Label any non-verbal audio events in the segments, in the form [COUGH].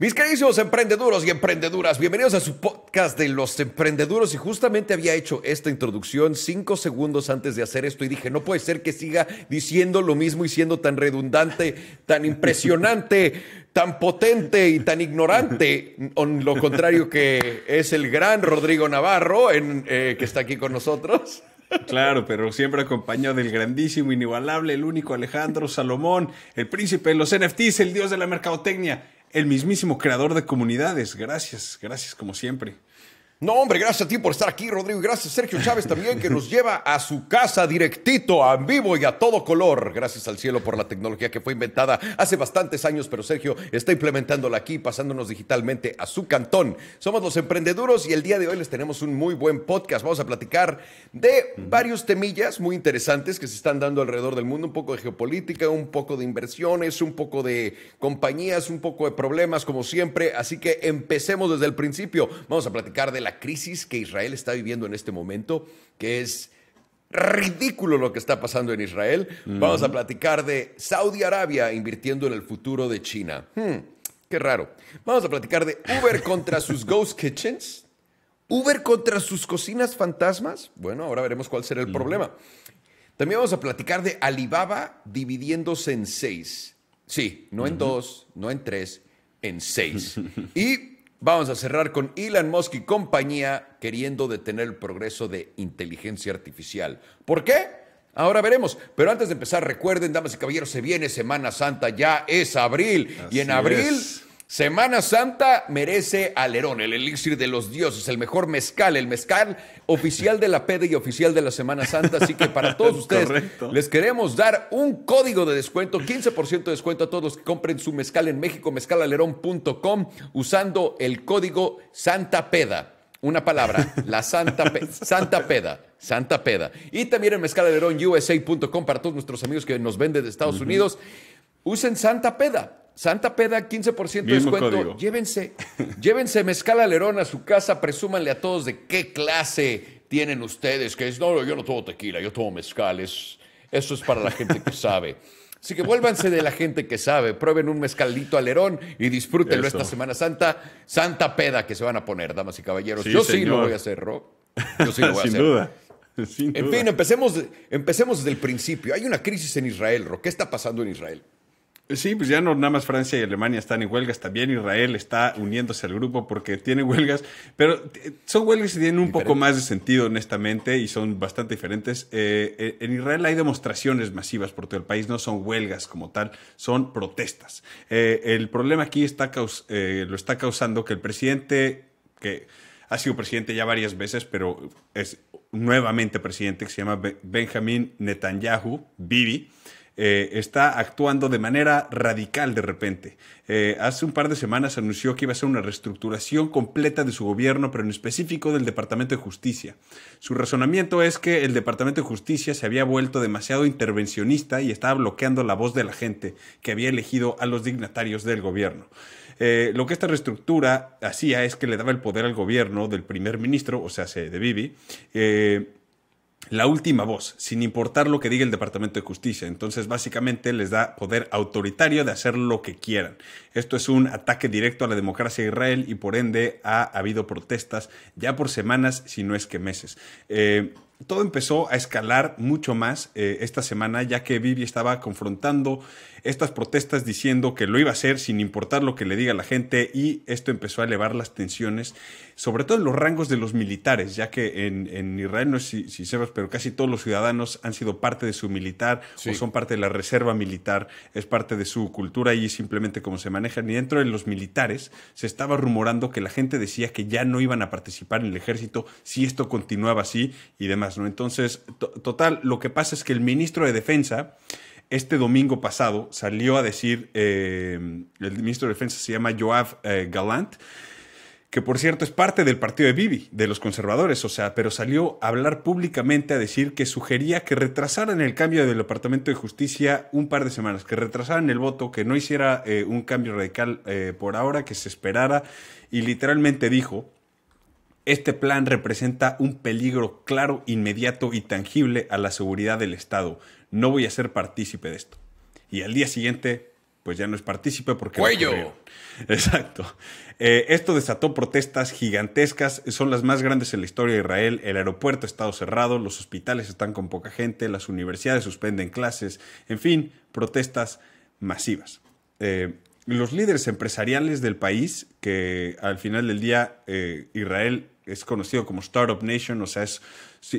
Mis queridos emprendeduros y emprendeduras, bienvenidos a su podcast de los emprendeduros. Y justamente había hecho esta introducción cinco segundos antes de hacer esto y dije, no puede ser que siga diciendo lo mismo y siendo tan redundante, tan impresionante, tan potente y tan ignorante. en lo contrario que es el gran Rodrigo Navarro, eh, que está aquí con nosotros. Claro, pero siempre acompañado del grandísimo, inigualable, el único Alejandro Salomón, el príncipe de los NFTs, el dios de la mercadotecnia el mismísimo creador de comunidades. Gracias, gracias como siempre. No, hombre, gracias a ti por estar aquí, Rodrigo. Y gracias a Sergio Chávez también, que nos lleva a su casa directito, en vivo y a todo color. Gracias al cielo por la tecnología que fue inventada hace bastantes años, pero Sergio está implementándola aquí, pasándonos digitalmente a su cantón. Somos los emprendeduros y el día de hoy les tenemos un muy buen podcast. Vamos a platicar de varios temillas muy interesantes que se están dando alrededor del mundo. Un poco de geopolítica, un poco de inversiones, un poco de compañías, un poco de problemas, como siempre. Así que empecemos desde el principio. Vamos a platicar de la crisis que Israel está viviendo en este momento, que es ridículo lo que está pasando en Israel. Vamos a platicar de Saudi Arabia invirtiendo en el futuro de China. Hmm, qué raro. Vamos a platicar de Uber contra sus [LAUGHS] ghost kitchens. Uber contra sus cocinas fantasmas. Bueno, ahora veremos cuál será el problema. También vamos a platicar de Alibaba dividiéndose en seis. Sí, no en dos, no en tres, en seis. [LAUGHS] Y Vamos a cerrar con Elon Musk y compañía queriendo detener el progreso de inteligencia artificial. ¿Por qué? Ahora veremos. Pero antes de empezar, recuerden, damas y caballeros, se viene Semana Santa, ya es abril. y en abril Semana Santa merece alerón, el elixir de los dioses, el mejor mezcal, el mezcal oficial de la peda y oficial de la Semana Santa. Así que para [LAUGHS] todos ustedes les queremos dar un código de descuento, 15% de descuento a todos los que compren su mezcal en México, mezcalalerón.com, usando el código Santa Peda una palabra, la Santa, [LAUGHS] Santa Peda. Santa Peda. Y también en mezcalalerónusa.com para todos nuestros amigos que nos venden de Estados Unidos. Usen Santa Peda. Santa Peda, 15% de descuento. Llévense, [LAUGHS] llévense mezcal alerón a su casa, presúmanle a todos de qué clase tienen ustedes, que es, no, yo no tomo tequila, yo tomo mezcal, eso es para la gente que [LAUGHS] sabe. Así que vuélvanse de la gente que sabe, prueben un mezcalito alerón y disfrútenlo esta Semana Santa. Santa peda que se van a poner, damas y caballeros. Yo sí lo voy a hacer, Rock. Yo sí lo voy a Sin hacer. Duda. [LAUGHS] en fin, empecemos, empecemos desde el principio. Hay una crisis en Israel, Ro. ¿Qué está pasando en Israel? Sí, pues ya no nada más Francia y Alemania están en huelgas, también Israel está uniéndose al grupo porque tiene huelgas, pero eh, son huelgas que tienen un poco más de sentido, honestamente, y son bastante diferentes. Eh, eh, en Israel hay demostraciones masivas por todo el país, no son huelgas como tal, son protestas. el problema aquí está lo está causando que el presidente, que ha sido presidente ya varias veces, pero es nuevamente presidente, que se llama Benjamín Netanyahu, Bibi, eh, está actuando de manera radical de repente. Eh, hace un par de semanas anunció que iba a ser una reestructuración completa de su gobierno, pero en específico del Departamento de Justicia. Su razonamiento es que el Departamento de Justicia se había vuelto demasiado intervencionista y estaba bloqueando la voz de la gente que había elegido a los dignatarios del gobierno. Eh, lo que esta reestructura hacía es que le daba el poder al gobierno del primer ministro, o sea, de Bibi, la última voz, sin importar lo que diga el Departamento de Justicia. Entonces, básicamente les da poder autoritario de hacer lo que quieran. Esto es un ataque directo a la democracia de Israel y por ende ha habido protestas ya por semanas, si no es que meses. Eh, todo empezó a escalar mucho más eh, esta semana, ya que Vivi estaba confrontando estas protestas diciendo que lo iba a hacer sin importar lo que le diga la gente y esto empezó a elevar las tensiones, sobre todo en los rangos de los militares, ya que en, en Israel, no es si, si pero casi todos los ciudadanos han sido parte de su militar o son parte de la reserva militar, es parte de su cultura y simplemente como se manejan. Y dentro de los militares se estaba rumorando que la gente decía que ya no iban a participar en el ejército si esto continuaba así y demás, ¿no? Entonces, total, lo que pasa es que el ministro de Defensa este domingo pasado salió a decir eh, el ministro de Defensa, se llama Joab Gallant eh, Galant, que por cierto es parte del partido de Bibi, de los conservadores, o sea, pero salió a hablar públicamente a decir que sugería que retrasaran el cambio del Departamento de Justicia un par de semanas, que retrasaran el voto, que no hiciera eh, un cambio radical por ahora, que se esperara, y literalmente dijo, este plan representa un peligro claro, inmediato y tangible a la seguridad del Estado no voy a ser partícipe de esto. Y al día siguiente, pues ya no es partícipe porque... ¡Cuello! Exacto. Eh, esto desató protestas gigantescas, son las más grandes en la historia de Israel, el aeropuerto ha estado cerrado, los hospitales están con poca gente, las universidades suspenden clases, en fin, protestas masivas. Eh, los líderes empresariales del país, que al final del día eh, Israel es conocido como Startup Nation, o sea, es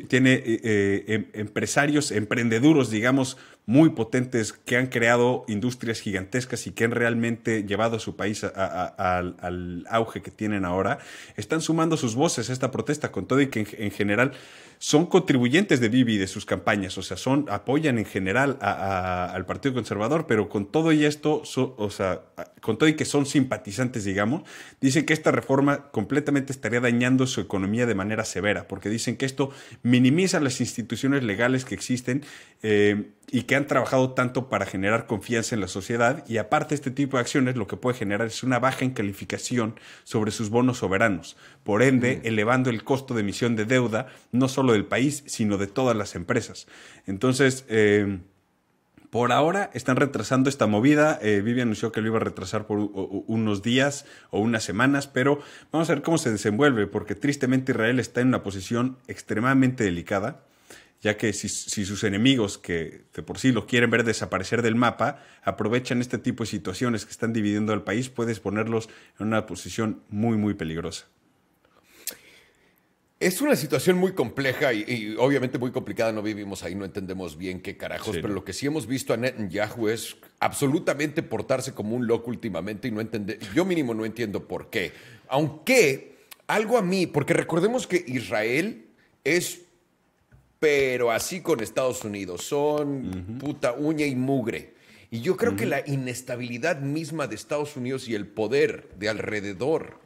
tiene eh, eh, em, empresarios, emprendeduros, digamos, muy potentes que han creado industrias gigantescas y que han realmente llevado a su país al, auge que tienen ahora, están sumando sus voces a esta protesta, con todo y que en, general son contribuyentes de Vivi y de sus campañas, o sea, son, apoyan en general al Partido Conservador, pero con todo y esto, o sea, con todo y que son simpatizantes, digamos, dicen que esta reforma completamente estaría dañando su economía de manera severa, porque dicen que esto minimiza las instituciones legales que existen. Eh, y que han trabajado tanto para generar confianza en la sociedad y aparte este tipo de acciones lo que puede generar es una baja en calificación sobre sus bonos soberanos, por ende mm. elevando el costo de emisión de deuda no solo del país, sino de todas las empresas. Entonces, em, por ahora están retrasando esta movida. Eh, anunció que lo iba a retrasar por unos días o unas semanas, pero vamos a ver cómo se desenvuelve, porque tristemente Israel está en una posición extremadamente delicada ya que si, sus enemigos, que de por sí lo quieren ver desaparecer del mapa, aprovechan este tipo de situaciones que están dividiendo al país, puedes ponerlos en una posición muy, muy peligrosa. Es una situación muy compleja y, obviamente muy complicada, no vivimos ahí, no entendemos bien qué carajos, pero lo que sí hemos visto a Netanyahu es absolutamente portarse como un loco últimamente y no entender, yo mínimo no entiendo por qué, aunque algo a mí, porque recordemos que Israel es pero así con Estados Unidos. Son puta uña y mugre. Y yo creo que la inestabilidad misma de Estados Unidos y el poder de alrededor,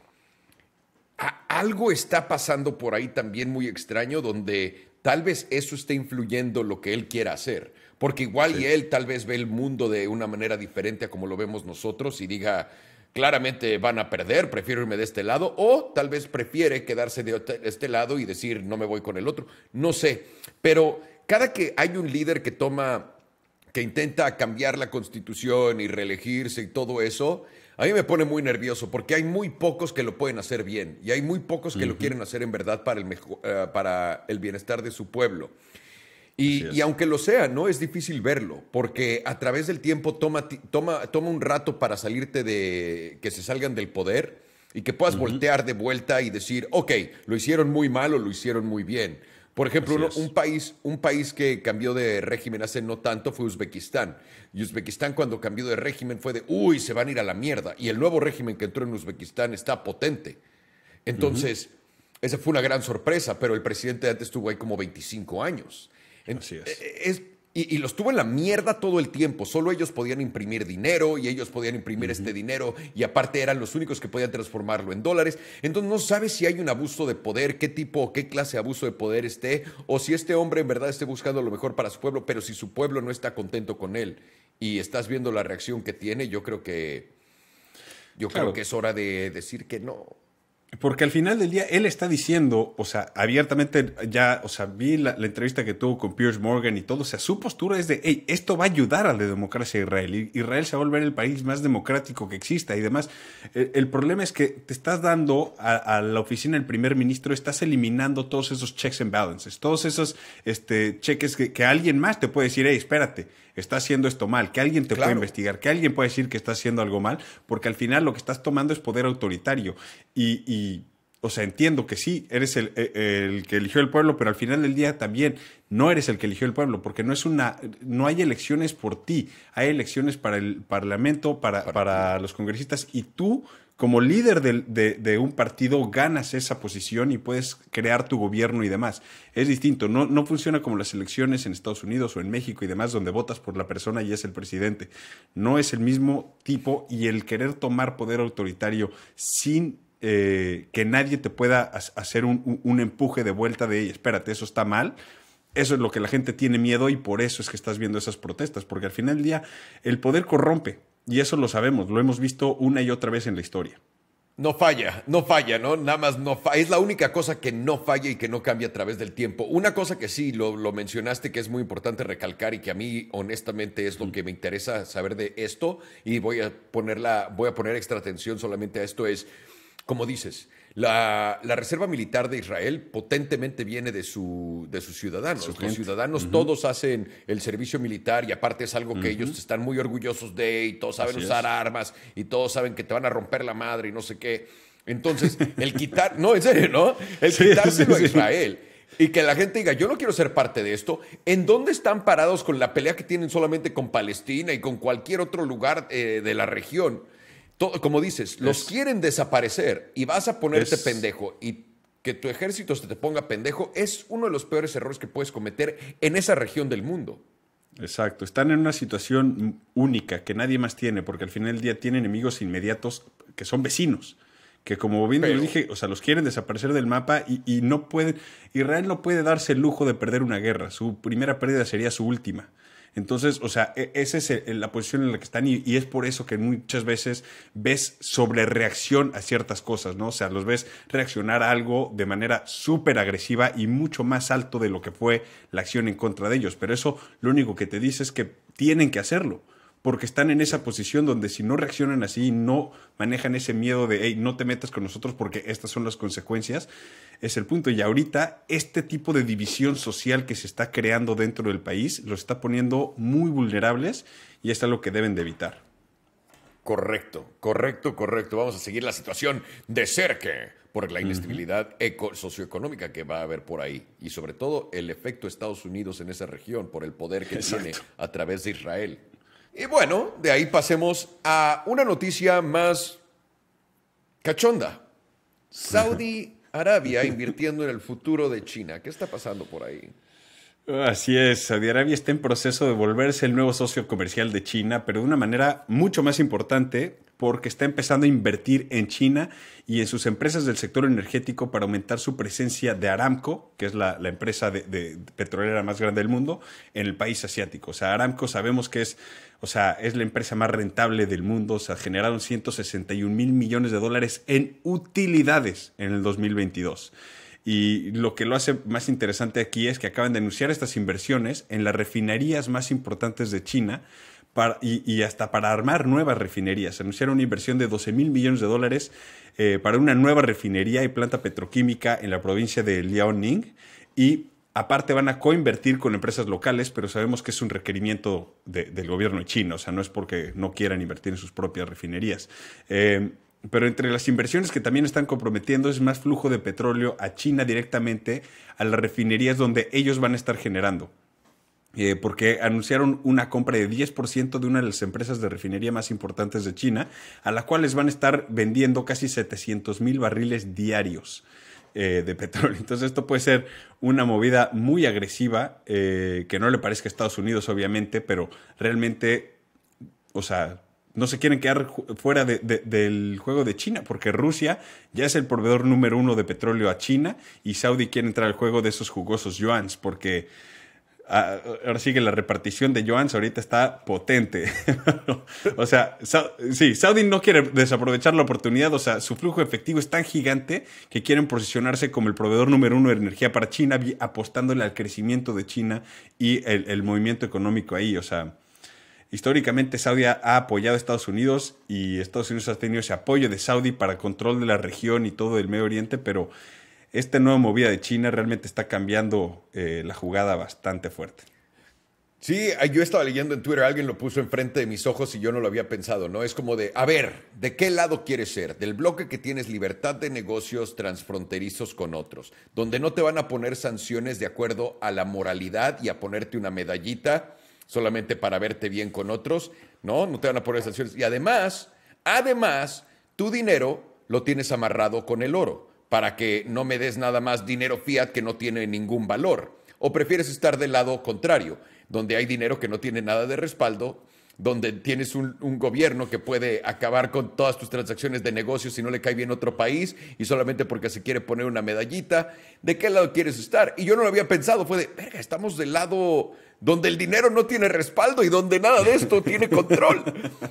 algo está pasando por ahí también muy extraño donde tal vez eso esté influyendo lo que él quiera hacer. Porque igual y él tal vez ve el mundo de una manera diferente a como lo vemos nosotros y diga, claramente van a perder, prefiero irme de este lado, o tal vez prefiere quedarse de este lado y decir no me voy con el otro, no sé, pero cada que hay un líder que toma, que intenta cambiar la constitución y reelegirse y todo eso, a mí me pone muy nervioso porque hay muy pocos que lo pueden hacer bien y hay muy pocos que lo quieren hacer en verdad para el, eh, para el bienestar de su pueblo. Y, aunque lo sea, ¿no? Es difícil verlo, porque a través del tiempo toma, toma, toma un rato para salirte de que se salgan del poder y que puedas voltear de vuelta y decir, ok, lo hicieron muy mal o lo hicieron muy bien. Por ejemplo, un, país, un país que cambió de régimen hace no tanto fue Uzbekistán. Y Uzbekistán cuando cambió de régimen fue de, uy, se van a ir a la mierda. Y el nuevo régimen que entró en Uzbekistán está potente. Entonces, esa fue una gran sorpresa, pero el presidente antes estuvo ahí como 25 años es. E, e, y, los tuvo en la mierda todo el tiempo. Solo ellos podían imprimir dinero y ellos podían imprimir este dinero y aparte eran los únicos que podían transformarlo en dólares. Entonces no sabes si hay un abuso de poder, qué tipo, qué clase de abuso de poder esté o si este hombre en verdad esté buscando lo mejor para su pueblo, pero si su pueblo no está contento con él y estás viendo la reacción que tiene, yo creo que yo creo que es hora de decir que no. Porque al final del día él está diciendo, o sea, abiertamente ya, o sea, vi la, entrevista que tuvo con Piers Morgan y todo, o sea, su postura es de, hey, esto va a ayudar a la democracia de Israel, Israel se va a volver el país más democrático que exista y demás. E, el, problema es que te estás dando a, la oficina del primer ministro, estás eliminando todos esos checks and balances, todos esos este, cheques que alguien más te puede decir, hey, espérate, está haciendo esto mal, que alguien te puede investigar, que alguien puede decir que está haciendo algo mal, porque al final lo que estás tomando es poder autoritario. Y, o sea, entiendo que sí, eres eh, el, que eligió el pueblo, pero al final del día también no eres el que eligió el pueblo, porque no es una, no hay elecciones por ti, hay elecciones para el Parlamento, para, para los congresistas, y tú como líder de, un partido ganas esa posición y puedes crear tu gobierno y demás. Es distinto, no, no, funciona como las elecciones en Estados Unidos o en México y demás, donde votas por la persona y es el presidente. No es el mismo tipo y el querer tomar poder autoritario sin eh, que nadie te pueda hacer un, un empuje de vuelta de, espérate, eso está mal, eso es lo que la gente tiene miedo y por eso es que estás viendo esas protestas, porque al final del día el poder corrompe. Y eso lo sabemos, lo hemos visto una y otra vez en la historia. No falla, no falla, ¿no? Nada más no falla. Es la única cosa que no falla y que no cambia a través del tiempo. Una cosa que sí, lo, lo, mencionaste, que es muy importante recalcar y que a mí honestamente es lo que me interesa saber de esto y voy a, ponerla, voy a poner extra atención solamente a esto, es, como dices, la, Reserva Militar de Israel potentemente viene de, su, de sus ciudadanos. Los ciudadanos todos hacen el servicio militar y aparte es algo que ellos están muy orgullosos de y todos saben usar armas y todos saben que te van a romper la madre y no sé qué. Entonces, el quitar, no, en serio, ¿no? El [LAUGHS] quitárselo a Israel y que la gente diga, yo no quiero ser parte de esto, ¿en dónde están parados con la pelea que tienen solamente con Palestina y con cualquier otro lugar eh, de la región? como dices, los quieren desaparecer y vas a ponerte pendejo y que tu ejército se te ponga pendejo es uno de los peores errores que puedes cometer en esa región del mundo. Exacto, están en una situación única que nadie más tiene, porque al final del día tienen enemigos inmediatos que son vecinos, que como bien dije, o sea, los quieren desaparecer del mapa y, y no pueden, Israel no puede darse el lujo de perder una guerra, su primera pérdida sería su última. Entonces, o sea, e-, esa es la posición en la que están y, es por eso que muchas veces ves sobre reacción a ciertas cosas, ¿no? O sea, los ves reaccionar a algo de manera súper agresiva y mucho más alto de lo que fue la acción en contra de ellos. Pero eso lo único que te dice es que tienen que hacerlo porque están en esa posición donde si no reaccionan así, no manejan ese miedo de, hey, no te metas con nosotros porque estas son las consecuencias, es el punto. Y ahorita este tipo de división social que se está creando dentro del país los está poniendo muy vulnerables y es lo que deben de evitar. Correcto, correcto, correcto. Vamos a seguir la situación de cerca por la inestabilidad socioeconómica que va a haber por ahí y sobre todo el efecto Estados Unidos en esa región por el poder que tiene a través de Israel. Y bueno, de ahí pasemos a una noticia más cachonda. Saudi Arabia invirtiendo en el futuro de China. ¿Qué está pasando por ahí? Así es, Saudi Arabia está en proceso de volverse el nuevo socio comercial de China, pero de una manera mucho más importante porque está empezando a invertir en China y en sus empresas del sector energético para aumentar su presencia de Aramco, que es la, empresa petrolera más grande del mundo, en el país asiático. O sea, Aramco sabemos que es, o sea, es la empresa más rentable del mundo. O sea, generaron 161 mil millones de dólares en utilidades en el 2022. Y lo que lo hace más interesante aquí es que acaban de anunciar estas inversiones en las refinerías más importantes de China y, hasta para armar nuevas refinerías. anunciaron una inversión de 12 mil millones de dólares eh, para una nueva refinería y planta petroquímica en la provincia de Liaoning. Y aparte van a coinvertir con empresas locales, pero sabemos que es un requerimiento del gobierno chino, o sea, no es porque no quieran invertir en sus propias refinerías. Eh, pero entre las inversiones que también están comprometiendo es más flujo de petróleo a China directamente a las refinerías donde ellos van a estar generando. Eh, porque anunciaron una compra de 10% de una de las empresas de refinería más importantes de China, a la cual les van a estar vendiendo casi 700 mil barriles diarios eh, de petróleo. [LAUGHS] Entonces esto puede ser una movida muy agresiva, eh, que no le parezca a Estados Unidos obviamente, pero realmente, o sea, no se quieren quedar fuera del juego de China, porque Rusia ya es el proveedor número uno de petróleo a China y Saudi quiere entrar al juego de esos jugosos yuans, porque Ah, ahora sigue la repartición de Joans ahorita está potente. [LAUGHS] o sea, sí, Saudi no quiere desaprovechar la oportunidad, o sea, su flujo efectivo es tan gigante que quieren posicionarse como el proveedor número uno de energía para China, apostándole al crecimiento de China y el, movimiento económico ahí, o sea. Históricamente Saudi ha apoyado a Estados Unidos y Estados Unidos ha tenido ese apoyo de Saudi para el control de la región y todo el Medio Oriente, pero esta nueva movida de China realmente está cambiando eh, la jugada bastante fuerte. Sí, ah, yo estaba leyendo en Twitter, alguien lo puso enfrente de mis ojos y yo no lo había pensado, ¿no? Es como de, a ver, ¿de qué lado quieres ser? Del bloque que tienes libertad de negocios transfronterizos con otros, donde no te van a poner sanciones de acuerdo a la moralidad y a ponerte una medallita solamente para verte bien con otros, ¿no? No te van a poner sanciones. Y además, además, tu dinero lo tienes amarrado con el oro para que no me des nada más dinero fiat que no tiene ningún valor? ¿O prefieres estar del lado contrario, donde hay dinero que no tiene nada de respaldo, donde tienes un, gobierno que puede acabar con todas tus transacciones de negocios si no le cae bien otro país y solamente porque se quiere poner una medallita? ¿De qué lado quieres estar? Y yo no lo había pensado, fue de, verga, estamos del lado donde el dinero no tiene respaldo y donde nada de esto tiene control.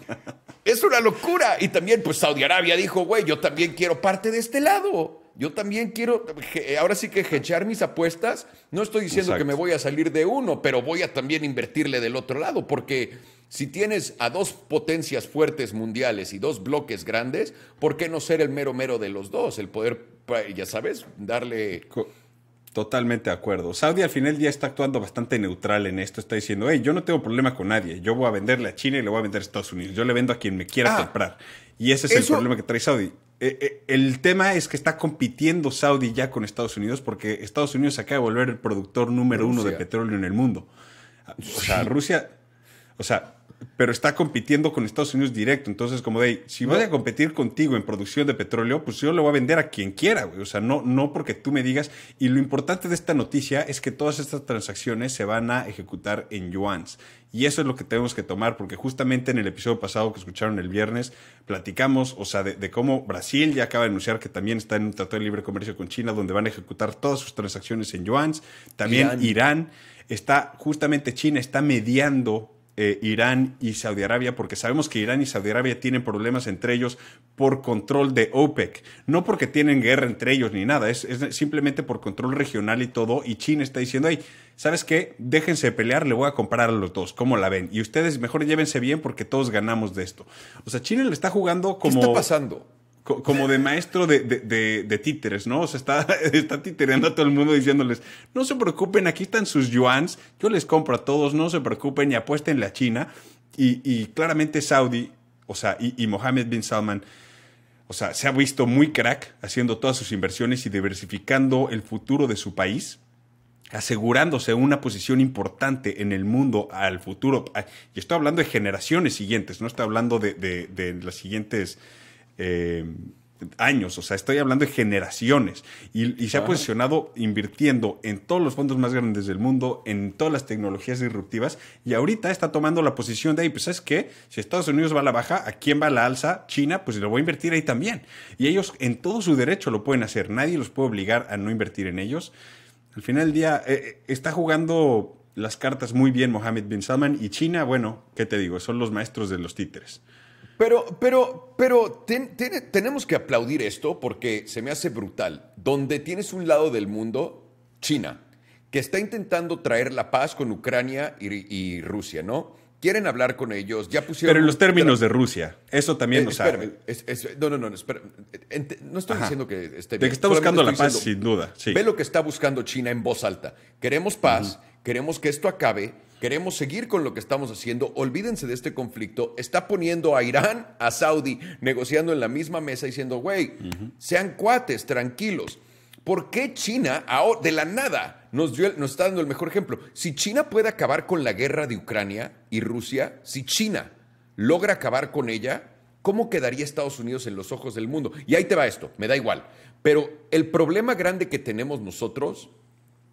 [LAUGHS] es una locura. Y también, pues Saudi Arabia dijo, güey, yo también quiero parte de este lado. Yo también quiero, eh, ahora sí que hechar mis apuestas. No estoy diciendo que me voy a salir de uno, pero voy a también invertirle del otro lado, porque si tienes a dos potencias fuertes mundiales y dos bloques grandes, ¿por qué no ser el mero mero de los dos? El poder, ya sabes, darle... Totalmente de acuerdo. Saudi al final ya está actuando bastante neutral en esto. Está diciendo, hey, yo no tengo problema con nadie. Yo voy a venderle a China y le voy a vender a Estados Unidos. Yo le vendo a quien me quiera ah, comprar. Y ese es el problema que trae Saudi. Eh, eh, el tema es que está compitiendo Saudi ya con Estados Unidos porque Estados Unidos se acaba de volver el productor número uno de petróleo en el mundo. O sea, Rusia, o sea, pero está compitiendo con Estados Unidos directo. Entonces, como de, si voy a competir contigo en producción de petróleo, pues yo lo voy a vender a quien quiera, güey. O sea, no, no porque tú me digas. Y lo importante de esta noticia es que todas estas transacciones se van a ejecutar en yuans. Y eso es lo que tenemos que tomar, porque justamente en el episodio pasado que escucharon el viernes, platicamos, o sea, de, de, cómo Brasil ya acaba de anunciar que también está en un tratado de libre comercio con China, donde van a ejecutar todas sus transacciones en yuanes También Irán, Irán está, justamente China está mediando eh, Irán y Saudi Arabia, porque sabemos que Irán y Saudi Arabia tienen problemas entre ellos por control de OPEC, no porque tienen guerra entre ellos ni nada, es, simplemente por control regional y todo, y China está diciendo, ahí, ¿sabes qué? Déjense de pelear, le voy a comprar a los dos, ¿cómo la ven? Y ustedes mejor llévense bien porque todos ganamos de esto. O sea, China le está jugando como... ¿Qué está pasando? como de maestro de, de, de, títeres, ¿no? O sea, está, [LAUGHS] está titereando a todo el mundo diciéndoles, no se preocupen, aquí están sus yuans, yo les compro a todos, no se preocupen y apuesten la China. Y, y claramente Saudi, o sea, y, y Mohammed bin Salman, o sea, se ha visto muy crack haciendo todas sus inversiones y diversificando el futuro de su país asegurándose una posición importante en el mundo al futuro. Y estoy hablando de generaciones siguientes, no estoy hablando de, de, de las siguientes eh, años, o sea, estoy hablando de generaciones, y, se ha ah. posicionado invirtiendo en todos los fondos más grandes del mundo, en todas las tecnologías disruptivas, y ahorita está tomando la posición de, ahí, pues es que si Estados Unidos va a la baja, ¿a quién va a la alza? China, pues lo voy a invertir ahí también. Y ellos en todo su derecho lo pueden hacer, nadie los puede obligar a no invertir en ellos. Al final del día, eh, eh, está jugando las cartas muy bien Mohammed bin Salman y China, bueno, ¿qué te digo? Son los maestros de los títeres. Pero, pero, pero tenemos que aplaudir esto porque se me hace brutal. Donde tienes un lado del mundo, China, que está intentando traer la paz con Ucrania y, Rusia, ¿no? Quieren hablar con ellos, ya pusieron... Pero en los términos de Rusia, eso también lo eh, nos No, no, no, no, Espera. no estoy diciendo que esté bien. De que está buscando la paz, sin duda. Ve lo que está buscando China en voz alta. Queremos paz, queremos que esto acabe Queremos seguir con lo que estamos haciendo. Olvídense de este conflicto. Está poniendo a Irán, a Saudi, negociando en la misma mesa diciendo, güey, sean cuates, tranquilos. ¿Por qué China, de la nada, nos, nos está dando el mejor ejemplo? Si China puede acabar con la guerra de Ucrania y Rusia, si China logra acabar con ella, ¿cómo quedaría Estados Unidos en los ojos del mundo? Y ahí te va esto, me da igual. Pero el problema grande que tenemos nosotros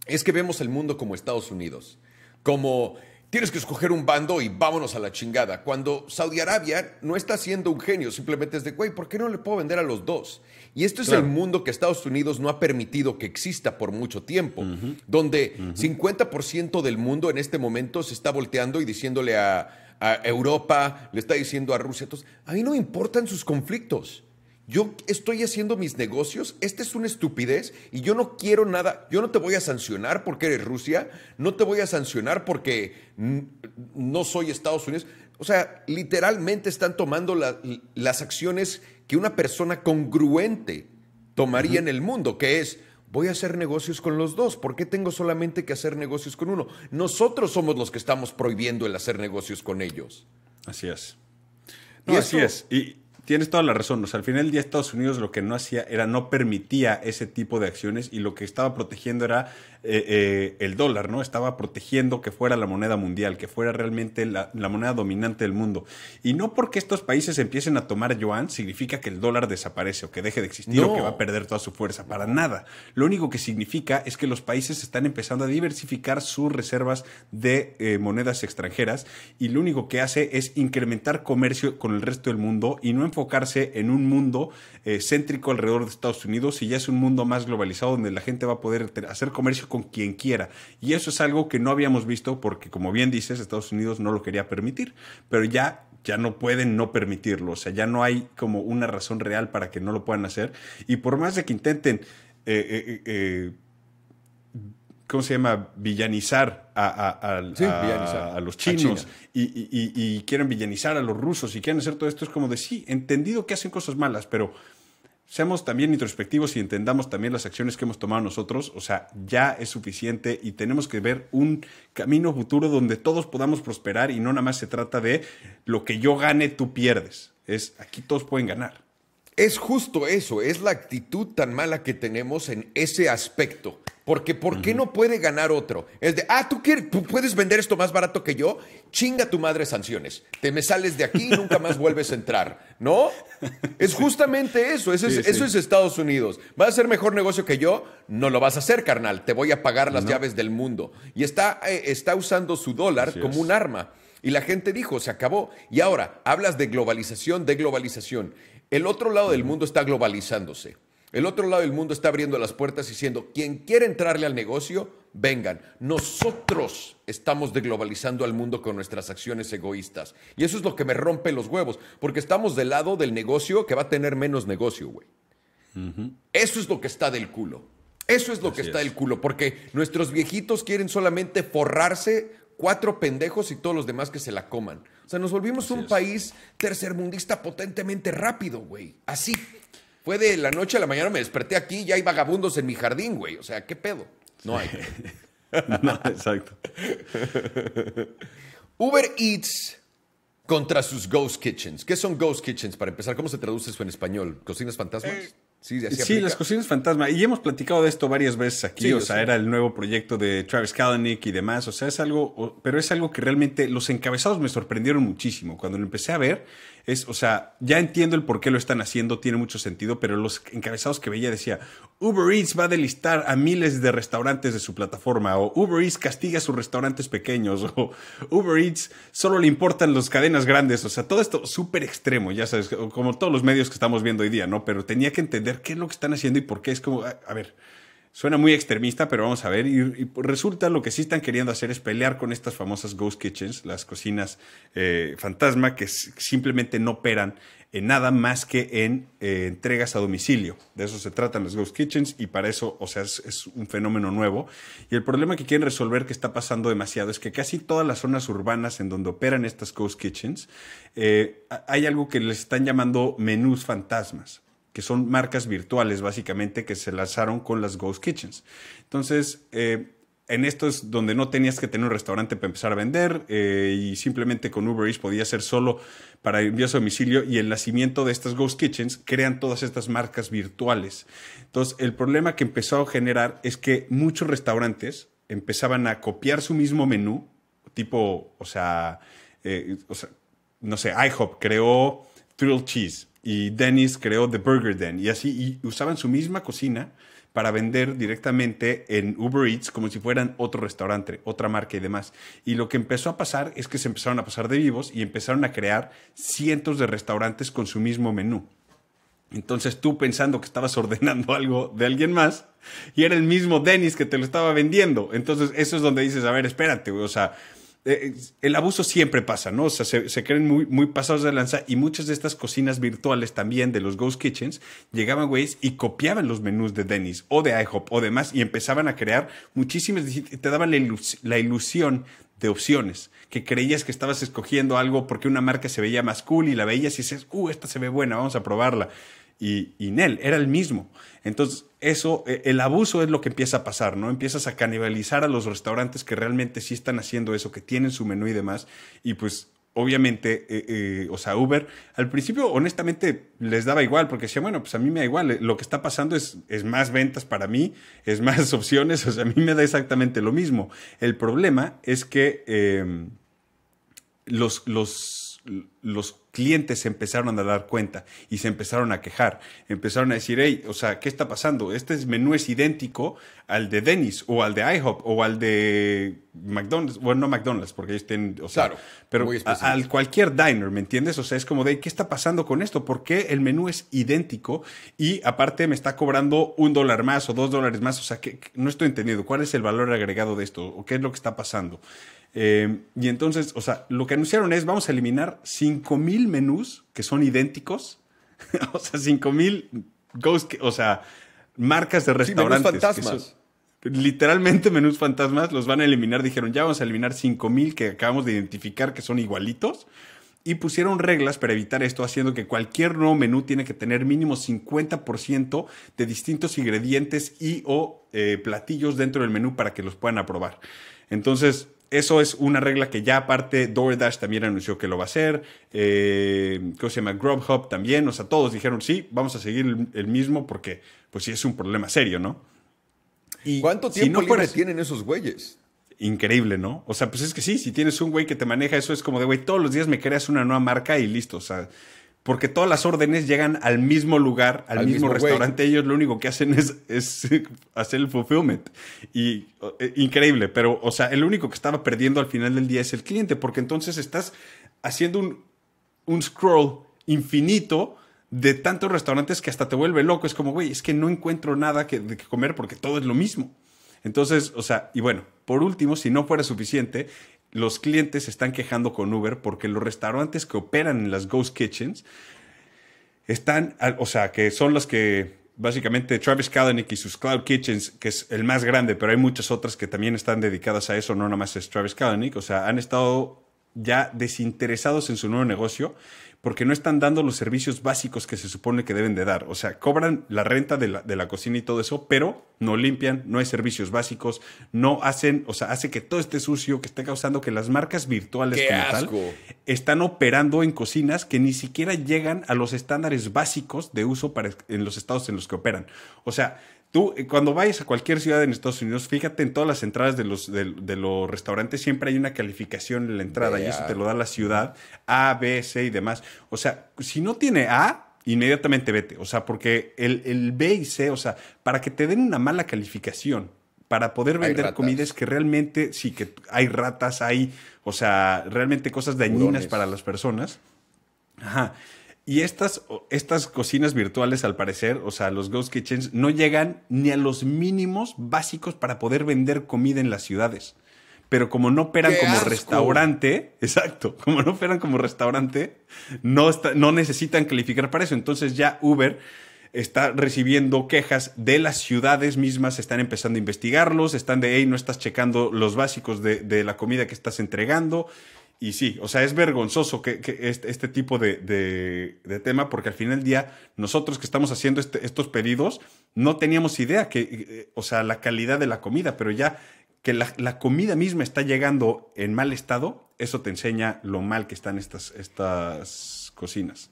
es que vemos el mundo como Estados Unidos como tienes que escoger un bando y vámonos a la chingada. Cuando Saudi Arabia no está siendo un genio, simplemente es de, güey, ¿por qué no le puedo vender a los dos? Y esto es el mundo que Estados Unidos no ha permitido que exista por mucho tiempo, donde 50% del mundo en este momento se está volteando y diciéndole a, a Europa, le está diciendo a Rusia, entonces, a mí no me importan sus conflictos yo estoy haciendo mis negocios, esta es una estupidez y yo no quiero nada, yo no te voy a sancionar porque eres Rusia, no te voy a sancionar porque no soy Estados Unidos. O sea, literalmente están tomando las acciones que una persona congruente tomaría en el mundo, que es, voy a hacer negocios con los dos, ¿por qué tengo solamente que hacer negocios con uno? Nosotros somos los que estamos prohibiendo el hacer negocios con ellos. Así es. ¿Y así es. Y, Tienes toda la razón. O sea, al final del día Estados Unidos lo que no hacía era no permitía ese tipo de acciones y lo que estaba protegiendo era eh, eh, el dólar, ¿no? Estaba protegiendo que fuera la moneda mundial, que fuera realmente la, moneda dominante del mundo. Y no porque estos países empiecen a tomar yuan significa que el dólar desaparece o que deje de existir o que va a perder toda su fuerza. Para nada. Lo único que significa es que los países están empezando a diversificar sus reservas de eh, monedas extranjeras y lo único que hace es incrementar comercio con el resto del mundo y no enfocarse en un mundo eh, céntrico alrededor de Estados Unidos y ya es un mundo más globalizado donde la gente va a poder hacer comercio con quien quiera. Y eso es algo que no habíamos visto porque, como bien dices, Estados Unidos no lo quería permitir, pero ya ya no pueden no permitirlo, o sea, ya no hay como una razón real para que no lo puedan hacer. Y por más de que intenten eh, eh, eh ¿cómo se llama? Villanizar a, los chinos y, y, quieren villanizar a los rusos y quieren hacer todo esto, es como de sí, entendido que hacen cosas malas, pero seamos también introspectivos y entendamos también las acciones que hemos tomado nosotros, o sea, ya es suficiente y tenemos que ver un camino futuro donde todos podamos prosperar y no nada más se trata de lo que yo gane, tú pierdes, es aquí todos pueden ganar. Es justo eso, es la actitud tan mala que tenemos en ese aspecto. Porque ¿por qué no puede ganar otro? Es de, ah, ¿tú, quieres, puedes vender esto más barato que yo, chinga tu madre sanciones. Te me sales de aquí y nunca más vuelves a entrar, ¿no? Es justamente eso, eso, es, eso es Estados Unidos. ¿Vas a hacer mejor negocio que yo? No lo vas a hacer, carnal. Te voy a pagar las llaves del mundo. Y está, eh, está usando su dólar como un arma. Y la gente dijo, se acabó. Y ahora, hablas de globalización, de globalización. El otro lado del mundo está globalizándose. El otro lado del mundo está abriendo las puertas diciendo, quien quiere entrarle al negocio, vengan. Nosotros estamos deglobalizando al mundo con nuestras acciones egoístas. Y eso es lo que me rompe los huevos, porque estamos del lado del negocio que va a tener menos negocio, güey. Eso es lo que está del culo. Eso es lo que está del culo, porque nuestros viejitos quieren solamente forrarse cuatro pendejos y todos los demás que se la coman. O sea, nos volvimos un país tercermundista potentemente rápido, güey. Así. Fue de la noche a la mañana, me desperté aquí y hay vagabundos en mi jardín, güey. O sea, ¿qué pedo? No hay. [LAUGHS] no, exacto. Uber Eats contra sus ghost kitchens. ¿Qué son ghost kitchens? Para empezar, ¿cómo se traduce eso en español? ¿Cocinas fantasmas? Eh, Sí, las cocinas fantasma. Y hemos platicado de esto varias veces aquí. o sea, era el nuevo proyecto de Travis Kalanick y demás. O sea, es algo, pero es algo que realmente los encabezados me sorprendieron muchísimo. Cuando lo empecé a ver, es, o sea, ya entiendo el por qué lo están haciendo, tiene mucho sentido, pero los encabezados que veía decía, Uber Eats va a delistar a miles de restaurantes de su plataforma, o Uber Eats castiga a sus restaurantes pequeños, [LAUGHS] o Uber Eats solo le importan las cadenas grandes. O sea, todo esto súper extremo, ya sabes, como todos los medios que estamos viendo hoy día, ¿no? Pero tenía que entender qué es lo que están haciendo y por qué. Es como, a, ver, suena muy extremista, pero vamos a ver. Y, resulta lo que sí están queriendo hacer es pelear con estas famosas ghost kitchens, las cocinas eh, fantasma, que simplemente no operan en nada más que en eh, entregas a domicilio. De eso se tratan las ghost kitchens y para eso, o sea, es, un fenómeno nuevo. Y el problema que quieren resolver que está pasando demasiado es que casi todas las zonas urbanas en donde operan estas ghost kitchens, eh, hay algo que les están llamando menús fantasmas que son marcas virtuales básicamente que se lanzaron con las Ghost Kitchens. Entonces, eh, en esto es donde no tenías que tener un restaurante para empezar a vender eh, y simplemente con Uber Eats podía ser solo para enviar a domicilio y el nacimiento de estas Ghost Kitchens crean todas estas marcas virtuales. Entonces, el problema que empezó a generar es que muchos restaurantes empezaban a copiar su mismo menú, tipo, o sea, eh, o sea no sé, IHOP creó Thrill Cheese y Dennis creó The Burger Den y así usaban su misma cocina para vender directamente en Uber Eats como si fueran otro restaurante, otra marca y demás. Y lo que empezó a pasar es que se empezaron a pasar de vivos y empezaron a crear cientos de restaurantes con su mismo menú. Entonces tú pensando que estabas [LAUGHS] ordenando algo de alguien más y era el mismo Dennis que te lo estaba vendiendo. Entonces eso es donde dices, a ver, espérate, o sea, eh, el abuso siempre pasa, ¿no? O sea, se, creen muy, muy pasados de lanza y muchas de estas cocinas virtuales también de los Ghost Kitchens llegaban, güeyes, y copiaban los menús de Dennis o de IHOP o demás y empezaban a crear muchísimas, te daban la, la ilusión de opciones, que creías que estabas escogiendo algo porque una marca se veía más cool y la veías y dices, uh, esta se ve buena, vamos a probarla y, y era el mismo. Entonces, eso, e, el abuso es lo que empieza a pasar, ¿no? Empiezas a canibalizar a los restaurantes que realmente sí están haciendo eso, que tienen su menú y demás, y pues obviamente, e, e, o sea, Uber, al principio honestamente les daba igual, porque decía, bueno, pues a mí me da igual, eh, lo que está pasando es, es más ventas para mí, es más [LAUGHS] opciones, o sea, a mí me da exactamente lo mismo. El problema es que em, los, los, los clientes se empezaron a dar cuenta y se empezaron a quejar. Empezaron a decir, hey, o sea, ¿qué está pasando? Este menú es idéntico al de Dennis o al de IHOP o al de McDonald's. Bueno, no McDonald's, porque ellos tienen, o sea, claro, pero al cualquier diner, ¿me entiendes? O sea, es como de, ¿qué está pasando con esto? ¿Por qué el menú es idéntico y aparte me está cobrando un dólar más o dos dólares más? O sea, que no estoy entendiendo. ¿Cuál es el valor agregado de esto? ¿O qué es lo que está pasando? Em, y entonces, o sea, lo que anunciaron es, vamos a eliminar 5.000 menús que son idénticos. [LAUGHS] o sea, 5.000 ghost, o sea, marcas de restaurantes. fantasmas. literalmente menús fantasmas los van a eliminar. Dijeron, ya vamos a eliminar 5.000 que acabamos de identificar que son igualitos. Y pusieron reglas para evitar esto, haciendo que cualquier nuevo menú tiene que tener mínimo 50% de distintos ingredientes y o eh, platillos dentro del menú para que los puedan aprobar. Entonces, eso es una regla que ya aparte DoorDash también anunció que lo va a hacer. Eh, ¿Cómo se llama? Grubhub también. O sea, todos dijeron, sí, vamos a seguir el, mismo porque, pues sí, es un problema serio, ¿no? Y ¿Cuánto tiempo si no tienen esos güeyes? Increíble, ¿no? O sea, pues es que sí, si tienes un güey que te maneja eso, es como de, güey, todos los días me creas una nueva marca y listo. O sea, porque todas las órdenes llegan al mismo lugar, al, mismo, restaurante. Ellos lo único que hacen es, hacer el fulfillment. Y eh, increíble, pero, o sea, el único que estaba perdiendo al final del día es el cliente, porque entonces estás haciendo un, scroll infinito de tantos restaurantes que hasta te vuelve loco. Es como, güey, es que no encuentro nada de que comer porque todo es lo mismo. Entonces, o sea, y bueno, por último, si no fuera suficiente, los clientes están quejando con Uber porque los restaurantes que operan en las Ghost Kitchens están, o sea, que son los que básicamente Travis Kalanick y sus Cloud Kitchens, que es el más grande, pero hay muchas otras que también están dedicadas a eso, no nada más es Travis Kalanick, o sea, han estado ya desinteresados en su nuevo negocio porque no están dando los servicios básicos que se supone que deben de dar. O sea, cobran la renta de la, cocina y todo eso, pero no limpian, no hay servicios básicos, no hacen, o sea, hace que todo esté sucio, que esté causando que las marcas virtuales como tal están operando en cocinas que ni siquiera llegan a los estándares básicos de uso para, en los estados en los que operan. O sea, Tú, eh, cuando vayas a cualquier ciudad en Estados Unidos, fíjate en todas las entradas de los, restaurantes, siempre hay una calificación en la entrada y eso te lo da la ciudad, A, B, C y demás. O sea, si no tiene A, inmediatamente vete. O sea, porque el, B y C, o sea, para que te den una mala calificación, para poder vender comidas que realmente, sí, que hay ratas, hay, o sea, realmente cosas dañinas para las personas. Ajá. Y estas, estas cocinas virtuales, al parecer, o sea, los ghost kitchens, no llegan ni a los mínimos básicos para poder vender comida en las ciudades. Pero como no operan como restaurante, exacto, como no operan como restaurante, no, no necesitan calificar para eso. Entonces ya Uber está recibiendo quejas de las ciudades mismas, están empezando a investigarlos, están de, hey, no estás checando los básicos de, de la comida que estás entregando, y sí, o sea, es vergonzoso que, este, tipo de, tema, porque al final del día, nosotros que estamos haciendo este, estos pedidos, no teníamos idea que, eh, o sea, la calidad de la comida, pero ya que la, la, comida misma está llegando en mal estado, eso te enseña lo mal que están estas, estas cocinas.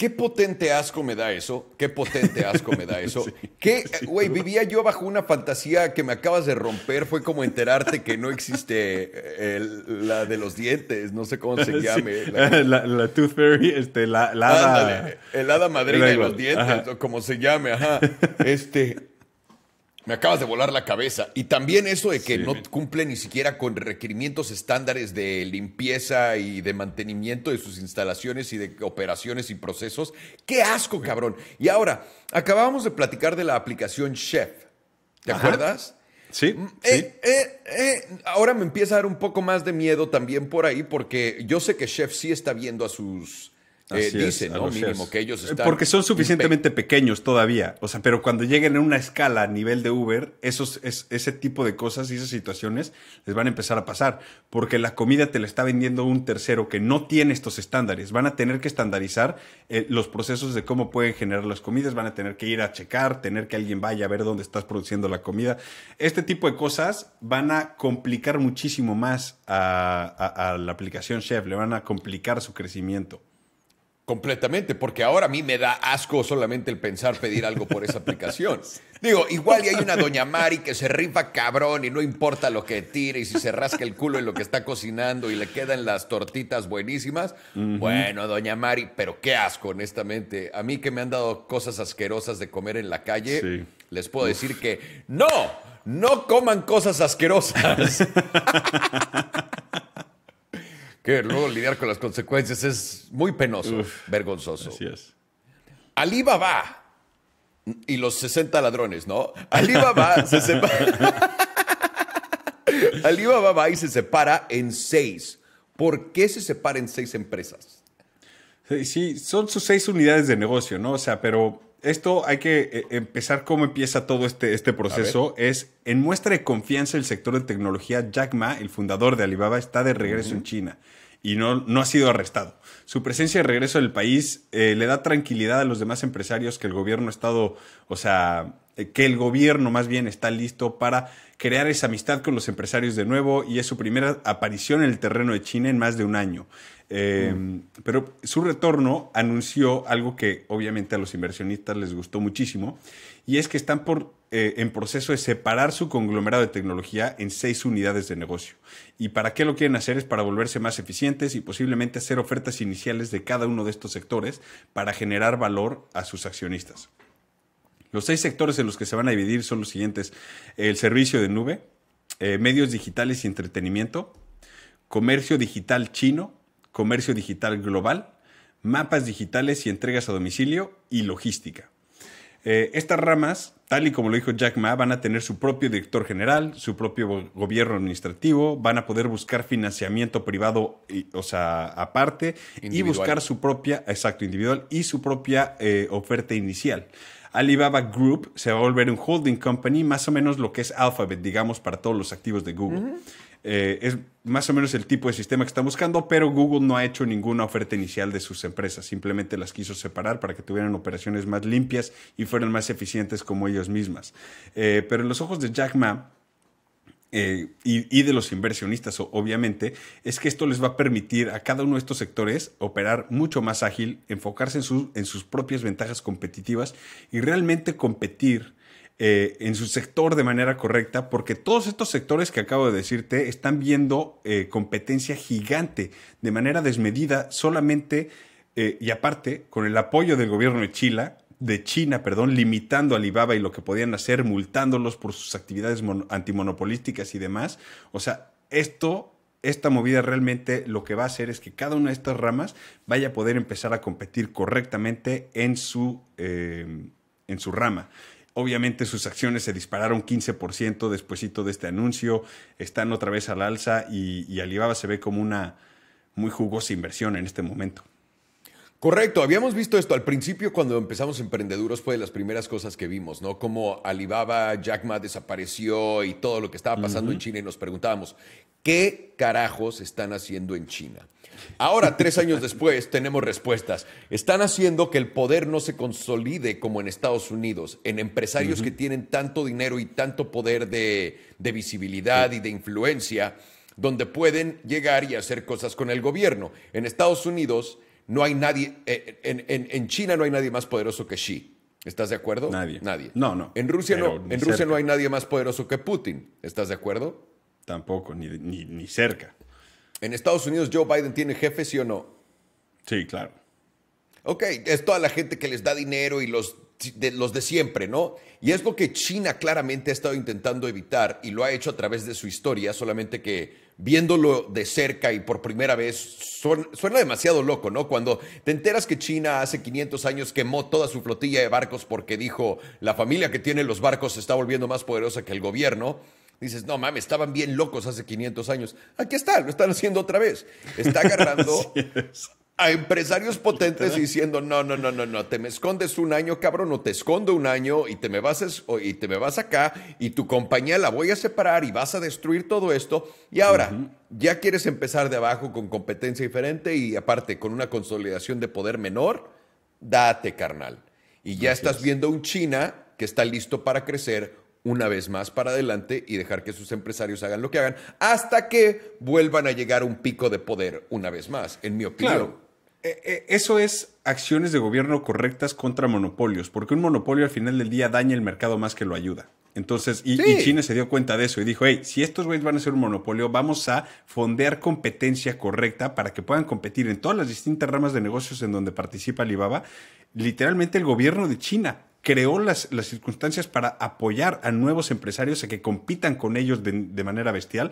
Qué potente asco me da eso, qué potente asco me da [LAUGHS] eso. qué, güey, vivía yo bajo una fantasía que me acabas de romper, fue como enterarte que no existe eh, la de los dientes, no sé cómo se [LAUGHS] llame. [LAUGHS] La, Tooth Fairy, este, la, hada. el hada madrina de los dientes, o como se llame, ajá. Este, me acabas de volar la cabeza. Y también eso de que no cumple ni siquiera con requerimientos estándares de limpieza y de mantenimiento de sus instalaciones y de operaciones y procesos. ¡Qué asco, cabrón! Y ahora, acabábamos de platicar de la aplicación Chef. ¿Te acuerdas? Sí, mm, eh, eh, eh, ahora me empieza a dar un poco más de miedo también por ahí, porque yo sé que Chef sí está viendo a sus eh, ¿no? Mínimo que ellos eh, están. Porque son suficientemente pequeños todavía. O sea, pero cuando lleguen a una escala a nivel de Uber, esos, es, ese tipo de cosas y esas situaciones les van a empezar a pasar. Porque la comida te la está vendiendo un tercero que no tiene estos estándares. Van a tener que estandarizar eh, los procesos de cómo pueden generar las comidas, van a tener que ir a checar, tener que alguien vaya a ver dónde estás produciendo la comida. Este tipo de cosas van a complicar muchísimo más a la aplicación Chef, le van a complicar su crecimiento. Completamente, porque ahora a mí me da asco solamente el pensar pedir algo por esa aplicación. [LAUGHS] Digo, igual y hay una doña Mari que se rifa cabrón y no importa lo que tire y si se rasca el culo en lo que está cocinando y le quedan las tortitas buenísimas. Bueno, doña Mari, pero qué asco, honestamente. A mí que me han dado cosas asquerosas de comer en la calle, les puedo decir que no, no coman cosas asquerosas. [LAUGHS] que luego lidiar con las consecuencias es muy penoso, vergonzoso. Así es. Alibaba y los 60 ladrones, ¿no? Alibaba se separa. [LAUGHS] Alibaba va y se separa en seis. ¿Por qué se separa en seis empresas? Sí, son sus seis unidades de negocio, ¿no? O sea, pero esto hay que eh, empezar cómo empieza todo este, este proceso. Es en muestra de confianza el sector de tecnología, Jack Ma, el fundador de Alibaba, está de regreso en China y no, no ha sido arrestado. Su presencia de regreso del país eh, le da tranquilidad a los demás empresarios que el gobierno ha estado, o sea, eh, que el gobierno más bien está listo para crear esa amistad con los empresarios de nuevo y es su primera aparición en el terreno de China en más de un año. Eh, pero su retorno anunció algo que obviamente a los inversionistas les gustó muchísimo, y es que están eh, en proceso de separar su conglomerado de tecnología en seis unidades de negocio. ¿Y para qué lo quieren hacer? Es para volverse más eficientes y posiblemente hacer ofertas iniciales de cada uno de estos sectores para generar valor a sus accionistas. Los seis sectores en los que se van a dividir son los siguientes. El servicio de nube, eh, medios digitales y entretenimiento, comercio digital chino, comercio digital global, mapas digitales y entregas a domicilio y logística. Eh, estas ramas, tal y como lo dijo Jack Ma, van a tener su propio director general, su propio gobierno administrativo, van a poder buscar financiamiento privado, o sea, aparte, y buscar su propia, exacto, individual, y su propia eh, oferta inicial. Alibaba Group se va a volver un holding company, más o menos lo que es Alphabet, digamos, para todos los activos de Google. Eh, es más o menos el tipo de sistema que están buscando, pero Google no ha hecho ninguna oferta inicial de sus empresas, simplemente las quiso separar para que tuvieran operaciones más limpias y fueran más eficientes como ellos mismas. Eh, pero en los ojos de Jack Ma, eh, y, de los inversionistas, obviamente, es que esto les va a permitir a cada uno de estos sectores operar mucho más ágil, enfocarse en, en sus propias ventajas competitivas y realmente competir eh, en su sector de manera correcta, porque todos estos sectores que acabo de decirte están viendo eh, competencia gigante de manera desmedida solamente eh, y aparte con el apoyo del gobierno de Chile de China, perdón, limitando a Alibaba y lo que podían hacer, multándolos por sus actividades antimonopolísticas y demás. O sea, esto esta movida realmente lo que va a hacer es que cada una de estas ramas vaya a poder empezar a competir correctamente en su, en su rama. Obviamente sus acciones se dispararon 15% después de este anuncio, están otra vez al alza y, Alibaba se ve como una muy jugosa inversión en este momento. Correcto, habíamos visto esto al principio cuando empezamos Emprendeduros, fue de las primeras cosas que vimos, ¿no? Como Alibaba, Jack Ma desapareció y todo lo que estaba pasando en China y nos preguntábamos, ¿qué carajos están haciendo en China? Ahora, tres años después, tenemos respuestas. Están haciendo que el poder no se consolide como en Estados Unidos, en empresarios que tienen tanto dinero y tanto poder de, visibilidad y de influencia, donde pueden llegar y hacer cosas con el gobierno. En Estados Unidos no hay nadie, eh, en, China no hay nadie más poderoso que Xi. ¿Estás de acuerdo? Nadie. Nadie. No, no. En Rusia, no, en Rusia no hay nadie más poderoso que Putin. ¿Estás de acuerdo? Tampoco, ni, ni, ni cerca. ¿En Estados Unidos Joe Biden tiene jefes, sí o no? Sí, claro. Ok, es toda la gente que les da dinero y los de, siempre, ¿no? Y es lo que China claramente ha estado intentando evitar y lo ha hecho a través de su historia, solamente que viéndolo de cerca y por primera vez suena, demasiado loco, ¿no? Cuando te enteras que China hace 500 años quemó toda su flotilla de barcos porque dijo, la familia que tiene los barcos se está volviendo más poderosa que el gobierno Dices, no mames, estaban bien locos hace 500 años. Aquí está, lo están haciendo otra vez. Está agarrando [LAUGHS] a empresarios potentes diciendo, no, no, no, no, no, te me escondes un año, cabrón, o te escondo un año y te me vas, y te me vas acá y tu compañía la voy a separar y vas a destruir todo esto. Y ahora, ya quieres empezar de abajo con competencia diferente y aparte con una consolidación de poder menor, date, carnal. Y ya estás viendo un China que está listo para crecer una vez más para adelante y dejar que sus empresarios hagan lo que hagan hasta que vuelvan a llegar a un pico de poder una vez más, en mi opinión. Claro. Eh, eh, eso es acciones de gobierno correctas contra monopolios, porque un monopolio al final del día daña el mercado más que lo ayuda. Entonces, y, China se dio cuenta de eso y dijo, hey, si estos güeyes van a ser un monopolio, vamos a fondear competencia correcta para que puedan competir en todas las distintas ramas de negocios en donde participa Alibaba. Literalmente el gobierno de China creó las, las, circunstancias para apoyar a nuevos empresarios a que compitan con ellos de, de manera bestial.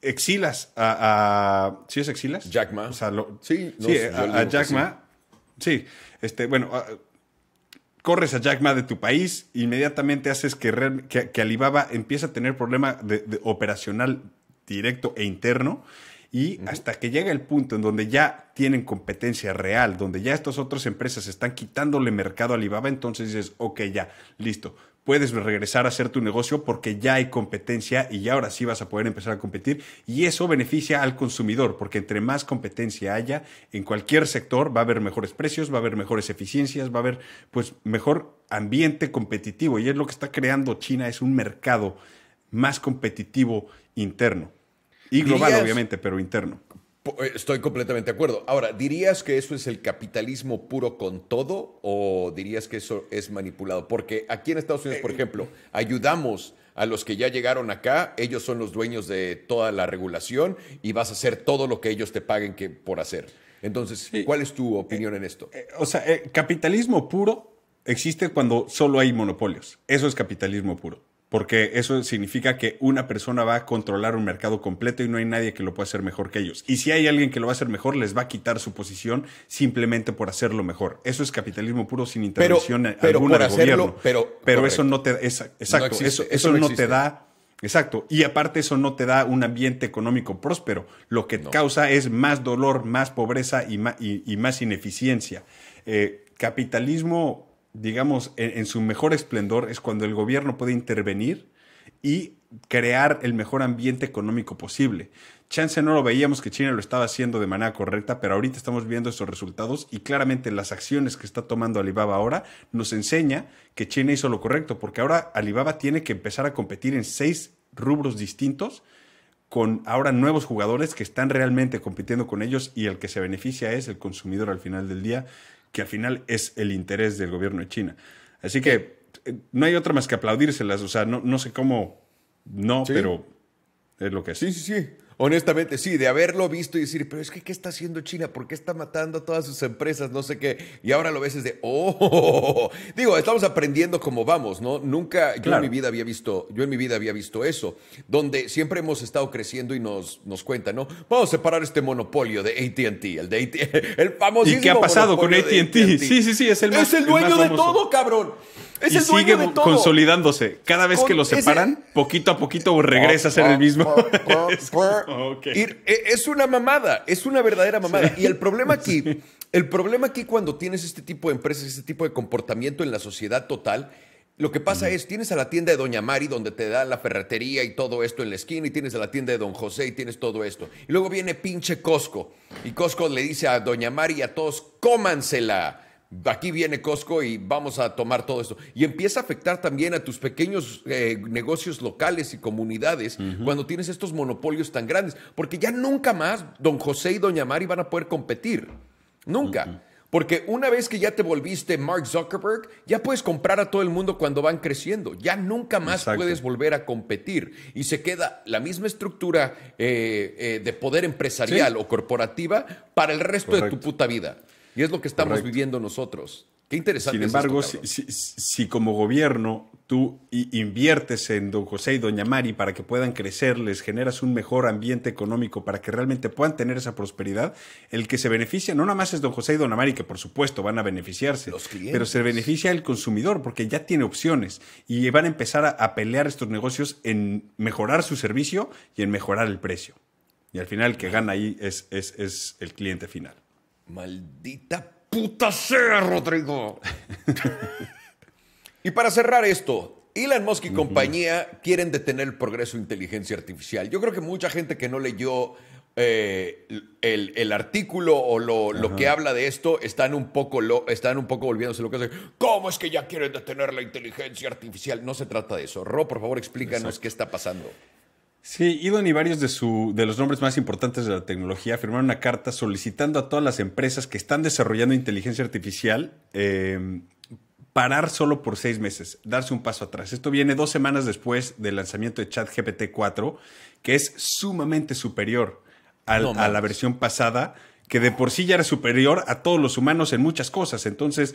Exilas a, a, ¿Sí es Exilas? Jack Ma. sí, a, Jack Ma. Sí, este, bueno, corres a Jack Ma de tu país, inmediatamente haces que, que, Alibaba empieza a tener problema de operacional directo e interno y hasta que llega el punto en donde ya tienen competencia real, donde ya estas otras empresas están quitándole mercado a Alibaba, entonces dices, ok, ya, listo, puedes regresar a hacer tu negocio porque ya hay competencia y ya ahora sí vas a poder empezar a competir. Y eso beneficia al consumidor, porque entre más competencia haya en cualquier sector, va a haber mejores precios, va a haber mejores eficiencias, va a haber pues mejor ambiente competitivo. Y es lo que está creando China, es un mercado más competitivo interno. Y global, obviamente, pero interno. Eh, estoy completamente de acuerdo. Ahora, ¿dirías que eso es el capitalismo puro con todo o dirías que eso es manipulado? Porque aquí en Estados Unidos, por eh, ejemplo, ayudamos a los que ya llegaron acá, ellos son los dueños de toda la regulación y vas a hacer todo lo que ellos te paguen que, por hacer. Entonces, ¿cuál es tu eh, opinión en esto? O sea, capitalismo puro existe cuando solo hay monopolios. Eso es capitalismo puro porque eso significa que una persona va a controlar un mercado completo y no hay nadie que lo pueda hacer mejor que ellos. Y si hay alguien que lo va a hacer mejor, les va a quitar su posición simplemente por hacerlo mejor. Eso es capitalismo puro sin intervención alguna del gobierno. Pero, eso no te exacto, eso, no, te da Exacto. Y aparte eso no te da un ambiente económico próspero. Lo que causa es más dolor, más pobreza y más, y, más ineficiencia. Eh, capitalismo digamos, en, su mejor esplendor es cuando el gobierno puede intervenir y crear el mejor ambiente económico posible. Chance no lo veíamos que China lo estaba haciendo de manera correcta, pero ahorita estamos viendo esos resultados y claramente las acciones que está tomando Alibaba ahora nos enseña que China hizo lo correcto, porque ahora Alibaba tiene que empezar a competir en seis rubros distintos con ahora nuevos jugadores que están realmente compitiendo con ellos y el que se beneficia es el consumidor al final del día que al final es el interés del gobierno de China. Así que eh, no hay otra más que aplaudírselas, o sea, no, no sé cómo, no, pero es lo que es. Sí, sí, sí honestamente, sí, de haberlo visto y decir, pero es que, ¿qué está haciendo China? ¿Por qué está matando a todas sus empresas? No sé qué. Y ahora lo ves es de, oh, [LAUGHS] digo, estamos aprendiendo cómo vamos, ¿no? Nunca, yo en mi vida había visto, yo en mi vida había visto eso, donde siempre hemos estado creciendo y nos, nos cuentan, ¿no? Vamos a separar este monopolio de ATT, el de AT [LAUGHS] el famosísimo. ¿Y qué ha pasado con ATT? Sí, sí, sí, es el más, Es el dueño de todo, cabrón. Es el sigue de todo. consolidándose. Cada vez que lo separan, poquito a poquito regresa a ser el oh, mismo. Oh, oh, [LAUGHS] [LAUGHS] Eh, es una mamada, es una verdadera mamada. Y el problema aquí, [LAUGHS] el problema aquí cuando tienes este tipo de empresas, este tipo de comportamiento en la sociedad total, lo que pasa es, tienes a la tienda de Doña Mari donde te da la ferretería y todo esto en la esquina, y tienes a la tienda de Don José y tienes todo esto. Y luego viene pinche Costco, y Costco le dice a Doña Mari y a todos, cómansela aquí viene Costco y vamos a tomar todo esto. Y empieza a afectar también a tus pequeños eh, negocios locales y comunidades cuando tienes estos monopolios tan grandes, porque ya nunca más don José y doña Mari van a poder competir. Nunca. Porque una vez que ya te volviste Mark Zuckerberg, ya puedes comprar a todo el mundo cuando van creciendo. Ya nunca más puedes volver a competir. Y se queda la misma estructura eh, eh, de poder empresarial o corporativa para el resto de tu puta vida. Y es lo que estamos viviendo nosotros. Qué interesante. Sin embargo, si, como gobierno tú inviertes en don José y doña Mari para que puedan crecer, les generas un mejor ambiente económico para que realmente puedan tener esa prosperidad, el que se beneficia no nada más es don José y doña Mari, que por supuesto van a beneficiarse, pero se beneficia el consumidor porque ya tiene opciones y van a empezar a, pelear estos negocios en mejorar su servicio y en mejorar el precio. Y al final el que gana ahí es el cliente final. Maldita puta sea, Rodrigo. [LAUGHS] y para cerrar esto, Elon Musk y compañía quieren detener el progreso de inteligencia artificial. Yo creo que mucha gente que no leyó eh, el, artículo o lo, que habla de esto están un poco, lo, están un poco volviéndose ¿Cómo es que ya quieren detener la inteligencia artificial? No se trata de eso. Ro, por favor, explícanos qué está pasando. Sí, Elon y varios de, de los nombres más importantes de la tecnología firmaron una carta solicitando a todas las empresas que están desarrollando inteligencia artificial em, parar solo por seis meses, darse un paso atrás. Esto viene dos semanas después del lanzamiento de ChatGPT 4, que es sumamente superior a la versión pasada, que de por sí ya era superior a todos los humanos en muchas cosas. Entonces,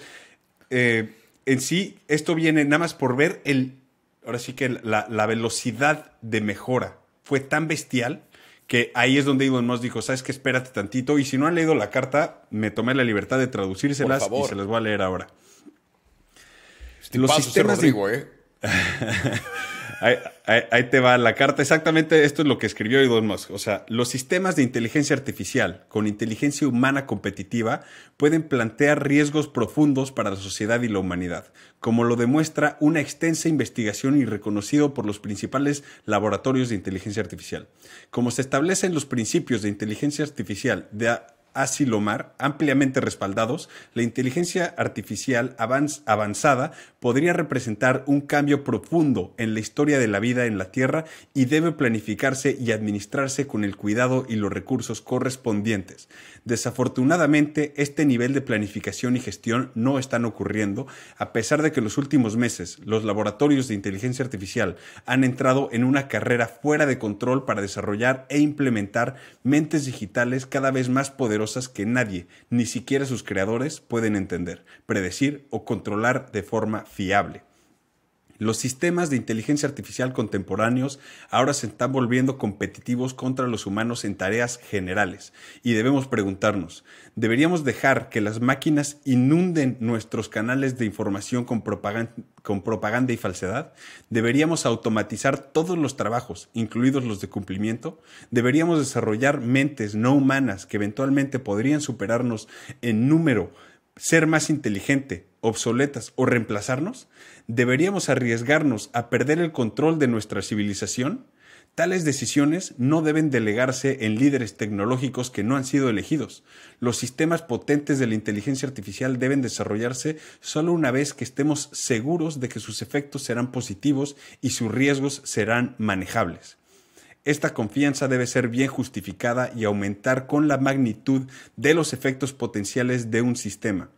eh, en sí, esto viene nada más por ver el, ahora sí que la, la velocidad de mejora fue tan bestial que ahí es donde Elon Musk dijo, sabes que espérate tantito, y si no han leído la carta, me tomé la libertad de traducírselas y se las voy a leer ahora. Este los sistemas ¿eh? [LAUGHS] ahí, te va la carta. Exactamente esto es lo que escribió Elon Musk. O sea, los sistemas de inteligencia artificial con inteligencia humana competitiva pueden plantear riesgos profundos para la sociedad y la humanidad, como lo demuestra una extensa investigación y reconocido por los principales laboratorios de inteligencia artificial. Como se establecen los principios de inteligencia artificial de lo ampliamente respaldados, la inteligencia artificial avanzada podría representar un cambio profundo en la historia de la vida en la Tierra y debe planificarse y administrarse con el cuidado y los recursos correspondientes. Desafortunadamente, este nivel de planificación y gestión no están ocurriendo, a pesar de que en los últimos meses los laboratorios de inteligencia artificial han entrado en una carrera fuera de control para desarrollar e implementar mentes digitales cada vez más poderosas que nadie, ni siquiera sus creadores, pueden entender, predecir o controlar de forma fiable. Los sistemas de inteligencia artificial contemporáneos ahora se están volviendo competitivos contra los humanos en tareas generales y debemos preguntarnos, ¿deberíamos dejar que las máquinas inunden nuestros canales de información con propaganda, y falsedad? ¿Deberíamos automatizar todos los trabajos, incluidos los de cumplimiento? ¿Deberíamos desarrollar mentes no humanas que eventualmente podrían superarnos en número, ser más inteligente, obsoletas o reemplazarnos? ¿Deberíamos arriesgarnos a perder el control de nuestra civilización? Tales decisiones no deben delegarse en líderes tecnológicos que no han sido elegidos. Los sistemas potentes de la inteligencia artificial deben desarrollarse solo una vez que estemos seguros de que sus efectos serán positivos y sus riesgos serán manejables. Esta confianza debe ser bien justificada y aumentar con la magnitud de los efectos potenciales de un sistema.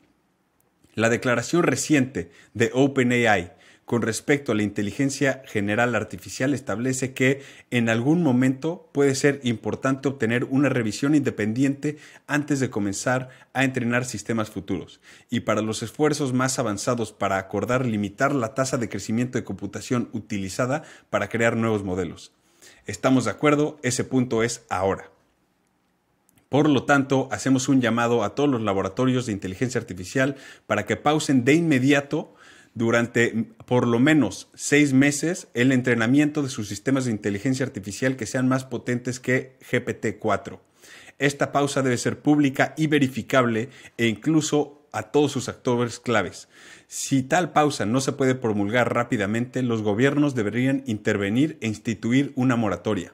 La declaración reciente de OpenAI con respecto a la inteligencia general artificial establece que en algún momento puede ser importante obtener una revisión independiente antes de comenzar a entrenar sistemas futuros. Y para los esfuerzos más avanzados para acordar limitar la tasa de crecimiento de computación utilizada para crear nuevos modelos. Estamos de acuerdo, ese punto es ahora. Por lo tanto, hacemos un llamado a todos los laboratorios de inteligencia artificial para que pausen de inmediato durante por lo menos seis meses el entrenamiento de sus sistemas de inteligencia artificial que sean más potentes que GPT-4. Esta pausa debe ser pública y verificable e incluso a todos sus actores claves. Si tal pausa no se puede promulgar rápidamente, los gobiernos deberían intervenir e instituir una moratoria.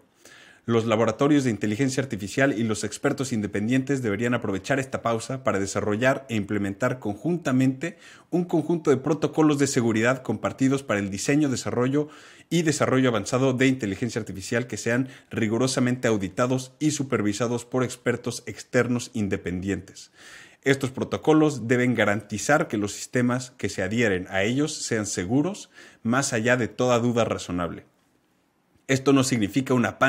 Los laboratorios de inteligencia artificial y los expertos independientes deberían aprovechar esta pausa para desarrollar e implementar conjuntamente un conjunto de protocolos de seguridad compartidos para el diseño, desarrollo y desarrollo avanzado de inteligencia artificial que sean rigurosamente auditados y supervisados por expertos externos independientes. Estos protocolos deben garantizar que los sistemas que se adhieren a ellos sean seguros más allá de toda duda razonable. Esto no significa una,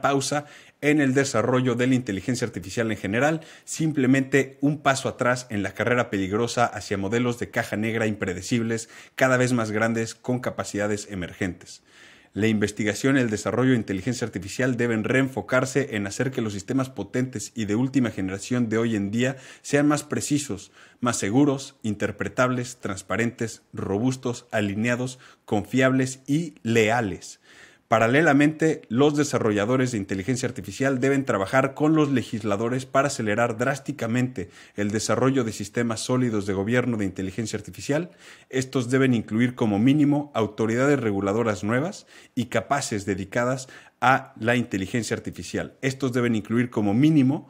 pausa en el desarrollo de la inteligencia artificial en general, simplemente un paso atrás en la carrera peligrosa hacia modelos de caja negra impredecibles cada vez más grandes con capacidades emergentes. La investigación y el desarrollo de inteligencia artificial deben reenfocarse en hacer que los sistemas potentes y de última generación de hoy en día sean más precisos, más seguros, interpretables, transparentes, robustos, alineados, confiables y leales Paralelamente, los desarrolladores de inteligencia artificial deben trabajar con los legisladores para acelerar drásticamente el desarrollo de sistemas sólidos de gobierno de inteligencia artificial. Estos deben incluir como mínimo autoridades reguladoras nuevas y capaces dedicadas a la inteligencia artificial. Estos deben incluir como mínimo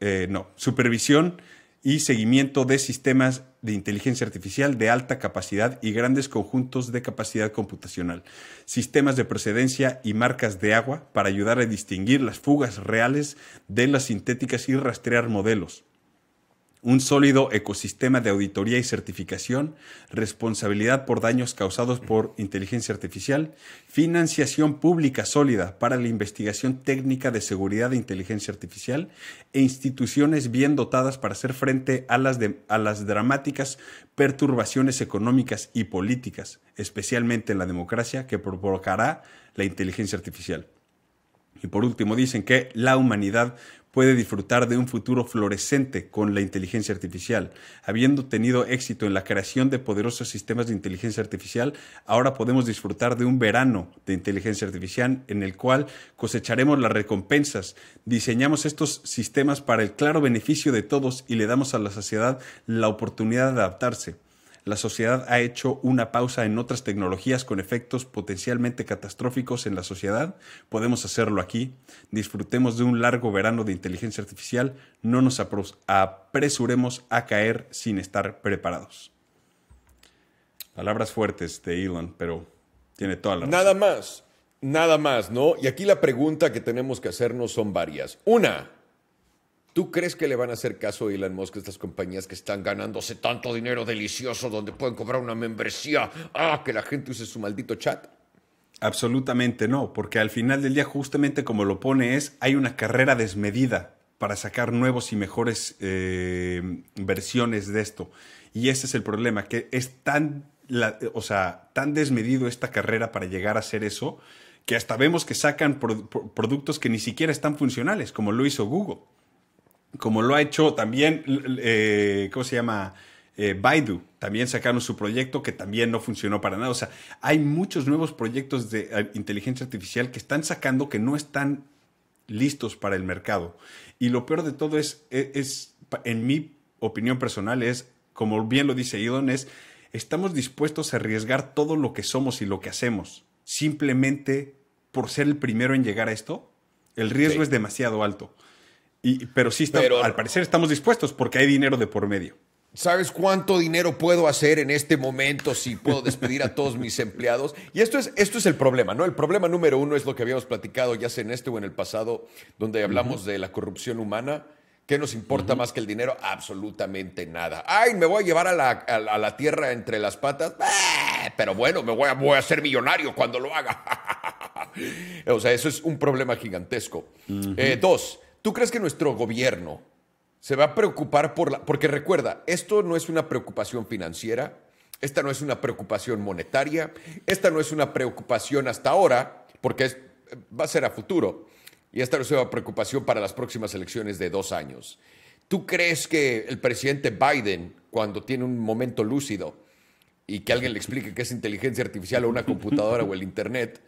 eh, no, supervisión y seguimiento de sistemas de inteligencia artificial de alta capacidad y grandes conjuntos de capacidad computacional, sistemas de procedencia y marcas de agua para ayudar a distinguir las fugas reales de las sintéticas y rastrear modelos un sólido ecosistema de auditoría y certificación, responsabilidad por daños causados por inteligencia artificial, financiación pública sólida para la investigación técnica de seguridad de inteligencia artificial e instituciones bien dotadas para hacer frente a las, a las dramáticas perturbaciones económicas y políticas, especialmente en la democracia, que provocará la inteligencia artificial. Y por último, dicen que la humanidad puede disfrutar de un futuro florecente con la inteligencia artificial. Habiendo tenido éxito en la creación de poderosos sistemas de inteligencia artificial, ahora podemos disfrutar de un verano de inteligencia artificial en el cual cosecharemos las recompensas, diseñamos estos sistemas para el claro beneficio de todos y le damos a la sociedad la oportunidad de adaptarse la sociedad ha hecho una pausa en otras tecnologías con efectos potencialmente catastróficos en la sociedad, podemos hacerlo aquí. Disfrutemos de un largo verano de inteligencia artificial, no nos apresuremos a caer sin estar preparados. Palabras fuertes de Elon, pero tiene toda la razón. Nada más, nada más, ¿no? Y aquí la pregunta que tenemos que hacernos son varias. Una, ¿Tú crees que le van a hacer caso a Elon Musk a estas compañías que están ganándose tanto dinero delicioso donde pueden cobrar una membresía? ¡Ah! Que la gente use su maldito chat. Absolutamente no, porque al final del día, justamente como lo pone, es hay una carrera desmedida para sacar nuevos y mejores eh, versiones de esto. Y ese es el problema, que es tan, o sea, tan desmedido esta carrera para llegar a hacer eso, que hasta vemos que sacan productos que ni siquiera están funcionales, como lo hizo Google como lo ha hecho también, eh, ¿cómo se llama? Eh, Baidu, también sacaron su proyecto que también no funcionó para nada. O sea, hay muchos nuevos proyectos de eh, inteligencia artificial que están sacando que no están listos para el mercado. Y lo peor de todo es, e, es, en mi opinión personal, es, como bien lo dice Elon, es, estamos dispuestos a arriesgar todo lo que somos y lo que hacemos, simplemente por ser el primero en llegar a esto. El riesgo es demasiado alto pero sí, al parecer estamos dispuestos porque hay dinero de por medio. ¿Sabes cuánto dinero puedo hacer en este momento si puedo despedir a todos mis empleados? Y esto es, esto es el problema, ¿no? El problema número uno es lo que habíamos platicado ya sea en este o en el pasado, donde hablamos de la corrupción humana. ¿Qué nos importa más que el dinero? Absolutamente nada. Ay, me voy a llevar a la, tierra entre las patas. Eh, pero bueno, me voy a, voy a ser millonario cuando lo haga. [LAUGHS] o sea, eso es un problema gigantesco. Eh, dos, ¿Tú crees que nuestro gobierno se va a preocupar por la... Porque recuerda, esto no es una preocupación financiera, esta no es una preocupación monetaria, esta no es una preocupación hasta ahora, porque va a ser a futuro, y esta no es una preocupación para las próximas elecciones de dos años. ¿Tú crees que el presidente Biden, cuando tiene un momento lúcido y que alguien le explique qué es inteligencia artificial o una computadora o el [LAUGHS] Internet,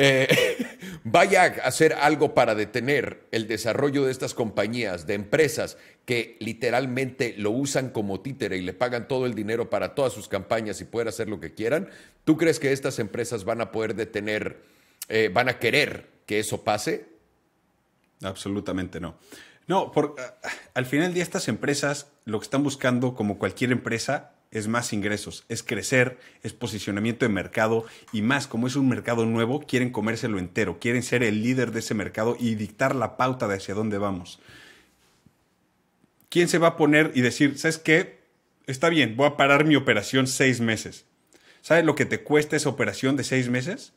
eh, [LAUGHS] vaya a hacer algo para detener el desarrollo de estas compañías, de empresas que literalmente lo usan como títere y le pagan todo el dinero para todas sus campañas y poder hacer lo que quieran, ¿tú crees que estas empresas van a poder detener, eh, van a querer que eso pase? Absolutamente no. No, porque eh, al final de estas empresas, lo que están buscando, como cualquier empresa, es más ingresos, es crecer, es posicionamiento de mercado y más, como es un mercado nuevo, quieren comérselo entero, quieren ser el líder de ese mercado y dictar la pauta de hacia dónde vamos. ¿Quién se va a poner y decir, ¿sabes qué? Está bien, voy a parar mi operación seis meses. ¿Sabes lo que te cuesta esa operación de seis meses?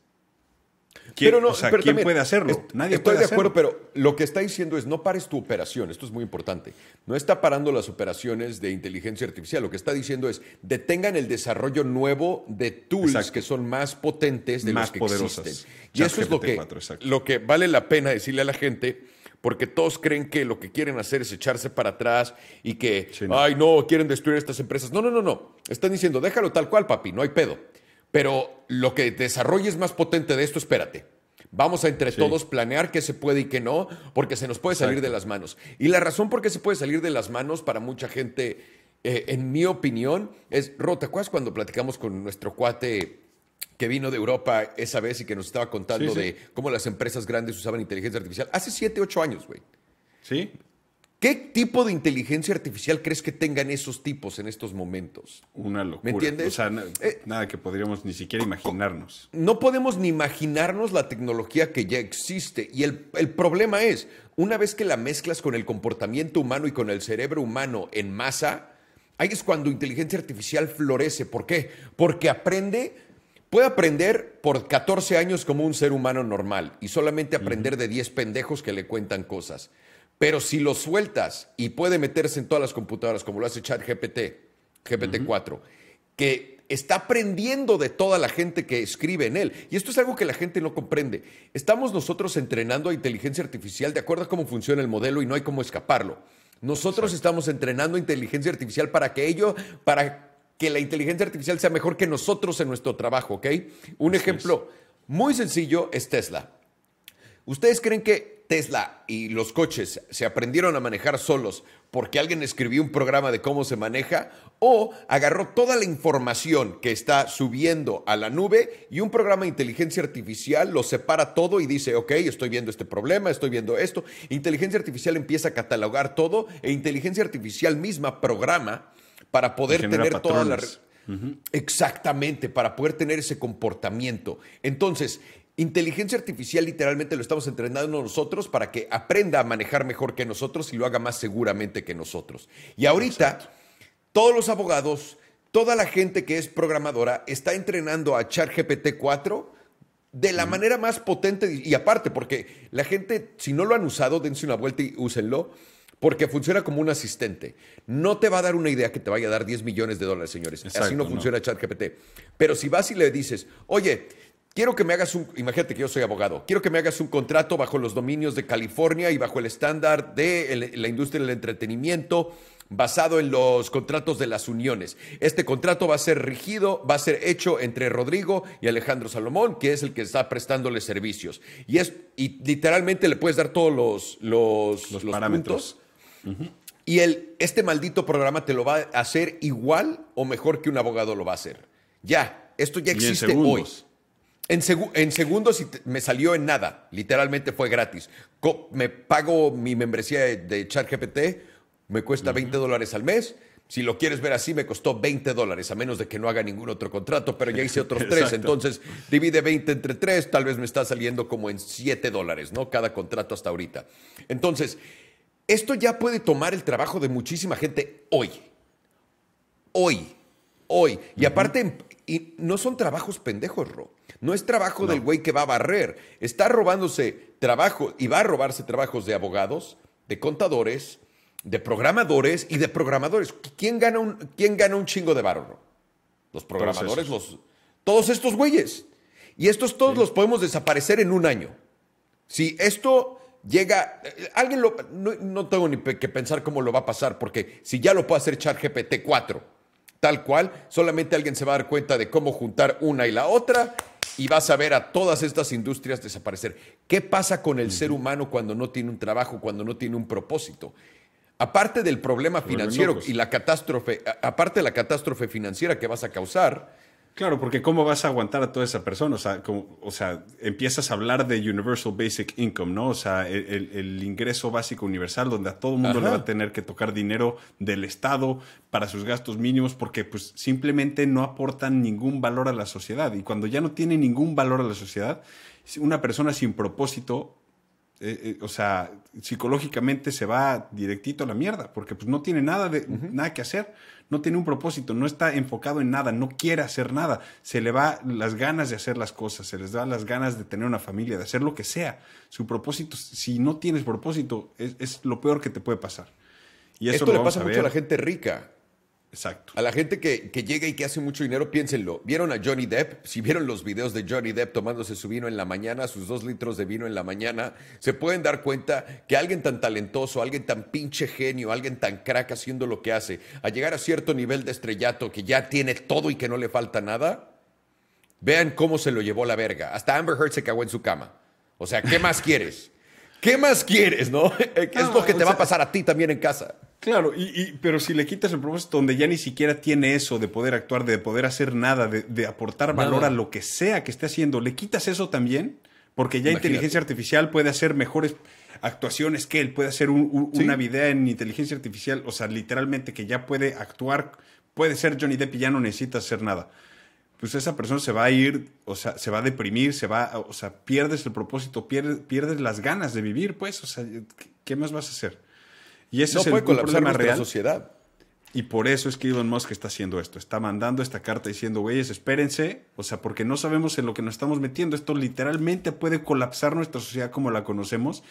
pero no, ¿quién puede hacerlo? estoy de acuerdo, pero lo que está diciendo es no pares tu operación. Esto es muy importante. No está parando las operaciones de inteligencia artificial. Lo que está diciendo es detengan el desarrollo nuevo de tools que son más potentes de los que existen. Y eso es lo que, lo que vale la pena decirle a la gente porque todos creen que lo que quieren hacer es echarse para atrás y que, ay, no, quieren destruir estas empresas. No, no, no, no. Están diciendo, déjalo tal cual, papi, no hay pedo. Pero lo que desarrolles más potente de esto, espérate. Vamos a entre todos planear qué se puede y qué no, porque se nos puede salir de las manos. Y la razón por qué se puede salir de las manos para mucha gente, eh, en mi opinión, es, rota. ¿te cuando platicamos con nuestro cuate que vino de Europa esa vez y que nos estaba contando de cómo las empresas grandes usaban inteligencia artificial? Hace 7, ocho años, güey. Sí. ¿Qué tipo de inteligencia artificial crees que tengan esos tipos en estos momentos? Una locura. ¿Me entiendes? O sea, eh, nada que podríamos ni siquiera imaginarnos. No podemos ni imaginarnos la tecnología que ya existe. Y el, el problema es, una vez que la mezclas con el comportamiento humano y con el cerebro humano en masa, ahí es cuando inteligencia artificial florece. ¿Por qué? Porque aprende Puede aprender por 14 años como un ser humano normal y solamente aprender de 10 pendejos que le cuentan cosas. Pero si lo sueltas y puede meterse en todas las computadoras, como lo hace ChatGPT, GPT-4, que está aprendiendo de toda la gente que escribe en él. Y esto es algo que la gente no comprende. Estamos nosotros entrenando a inteligencia artificial de acuerdo a cómo funciona el modelo y no hay cómo escaparlo. Nosotros estamos entrenando inteligencia artificial para que ello, para que la inteligencia artificial sea mejor que nosotros en nuestro trabajo, ¿ok? Un ejemplo muy sencillo es Tesla. ¿Ustedes creen que Tesla y los coches se aprendieron a manejar solos porque alguien escribió un programa de cómo se maneja o agarró toda la información que está subiendo a la nube y un programa de inteligencia artificial lo separa todo y dice, ok, estoy viendo este problema, estoy viendo esto. Inteligencia artificial empieza a catalogar todo e inteligencia artificial misma programa para poder tener todas las. Exactamente, para poder tener ese comportamiento. Entonces, Inteligencia artificial literalmente lo estamos entrenando nosotros para que aprenda a manejar mejor que nosotros y lo haga más seguramente que nosotros. Y ahorita, todos los abogados, toda la gente que es programadora está entrenando a ChatGPT 4 de la manera más potente y aparte, porque la gente, si no lo han usado, dense una vuelta y úsenlo porque funciona como un asistente. No te va a dar una idea que te vaya a dar 10 millones de dólares, señores. Así no, no. funciona ChatGPT. Pero si vas y le dices, oye, Quiero que me hagas un, imagínate que yo soy abogado, quiero que me hagas un contrato bajo los dominios de California y bajo el estándar de la industria del entretenimiento basado en los contratos de las uniones. Este contrato va a ser rigido, va a ser hecho entre Rodrigo y Alejandro Salomón, que es el que está prestándole servicios. Y, es, y literalmente le puedes dar todos los, los, parámetros. Y el, este maldito programa te lo va a hacer igual o mejor que un abogado lo va a hacer. Ya, esto ya existe hoy. En, segundo, en, segundos me salió en nada. Literalmente fue gratis. me pago mi membresía de, de ChatGPT, me cuesta 20 dólares al mes. Si lo quieres ver así, me costó 20 dólares, a menos de que no haga ningún otro contrato, pero ya hice otros [LAUGHS] tres. Entonces, divide 20 entre tres, tal vez me está saliendo como en 7 dólares, ¿no? Cada contrato hasta ahorita. Entonces, esto ya puede tomar el trabajo de muchísima gente hoy. Hoy. Hoy. Y aparte, y no son trabajos pendejos, Rob. No es trabajo del güey que va a barrer. Está robándose trabajo y va a robarse trabajos de abogados, de contadores, de programadores y de programadores. ¿Quién gana un, gana un chingo de barro? Los programadores, todos los, todos estos güeyes. Y estos todos los podemos desaparecer en un año. Si esto llega, eh, alguien lo, no, tengo ni que pensar cómo lo va a pasar, porque si ya lo puede hacer ChatGPT 4, tal cual, solamente alguien se va a dar cuenta de cómo juntar una y la otra y vas a ver a todas estas industrias desaparecer. ¿Qué pasa con el ser humano cuando no tiene un trabajo, cuando no tiene un propósito? Aparte del problema financiero y la catástrofe, aparte de la catástrofe financiera que vas a causar, Claro, porque ¿cómo vas a aguantar a toda esa persona? O sea, como, o sea empiezas a hablar de Universal Basic Income, ¿no? O sea, e, el, ingreso básico universal donde a todo mundo le va a tener que tocar dinero del Estado para sus gastos mínimos porque pues simplemente no aportan ningún valor a la sociedad. Y cuando ya no tiene ningún valor a la sociedad, una persona sin propósito, eh, eh, o sea, psicológicamente se va directito a la mierda porque pues no tiene nada, de, nada que hacer no tiene un propósito, no está enfocado en nada, no quiere hacer nada, se le va las ganas de hacer las cosas, se les da las ganas de tener una familia, de hacer lo que sea. Su propósito, si no tienes propósito, es, lo peor que te puede pasar. Y Esto le pasa mucho a la gente rica. Exacto. A la gente que, llega y que hace mucho dinero, piénsenlo. ¿Vieron a Johnny Depp? Si vieron los videos de Johnny Depp tomándose su vino en la mañana, sus dos litros de vino en la mañana, se pueden dar cuenta que alguien tan talentoso, alguien tan pinche genio, alguien tan crack haciendo lo que hace, a llegar a cierto nivel de estrellato que ya tiene todo y que no le falta nada, vean cómo se lo llevó la verga. Hasta Amber Heard se cagó en su cama. O sea, ¿qué más quieres? ¿Qué más quieres, no? [LAUGHS] Es lo que te va a pasar a ti también en casa. Claro, y, pero si le quitas el propósito donde ya ni siquiera tiene eso de poder actuar, de poder hacer nada, de, aportar valor a lo que sea que esté haciendo, le quitas eso también, porque ya inteligencia artificial puede hacer mejores actuaciones que él, puede hacer una vida en inteligencia artificial, o sea, literalmente que ya puede actuar, puede ser Johnny Depp y ya no necesita hacer nada. Pues esa persona se va a ir, o sea, se va a deprimir, se va, o sea, pierdes el propósito, pierdes las ganas de vivir, pues, o sea, ¿qué más vas a hacer? Y ese es puede colapsar nuestra sociedad. Y por eso es que Elon Musk está haciendo esto. Está mandando esta carta diciendo, güeyes, espérense. O sea, porque no sabemos en lo que nos estamos metiendo. Esto literalmente puede colapsar nuestra sociedad como la conocemos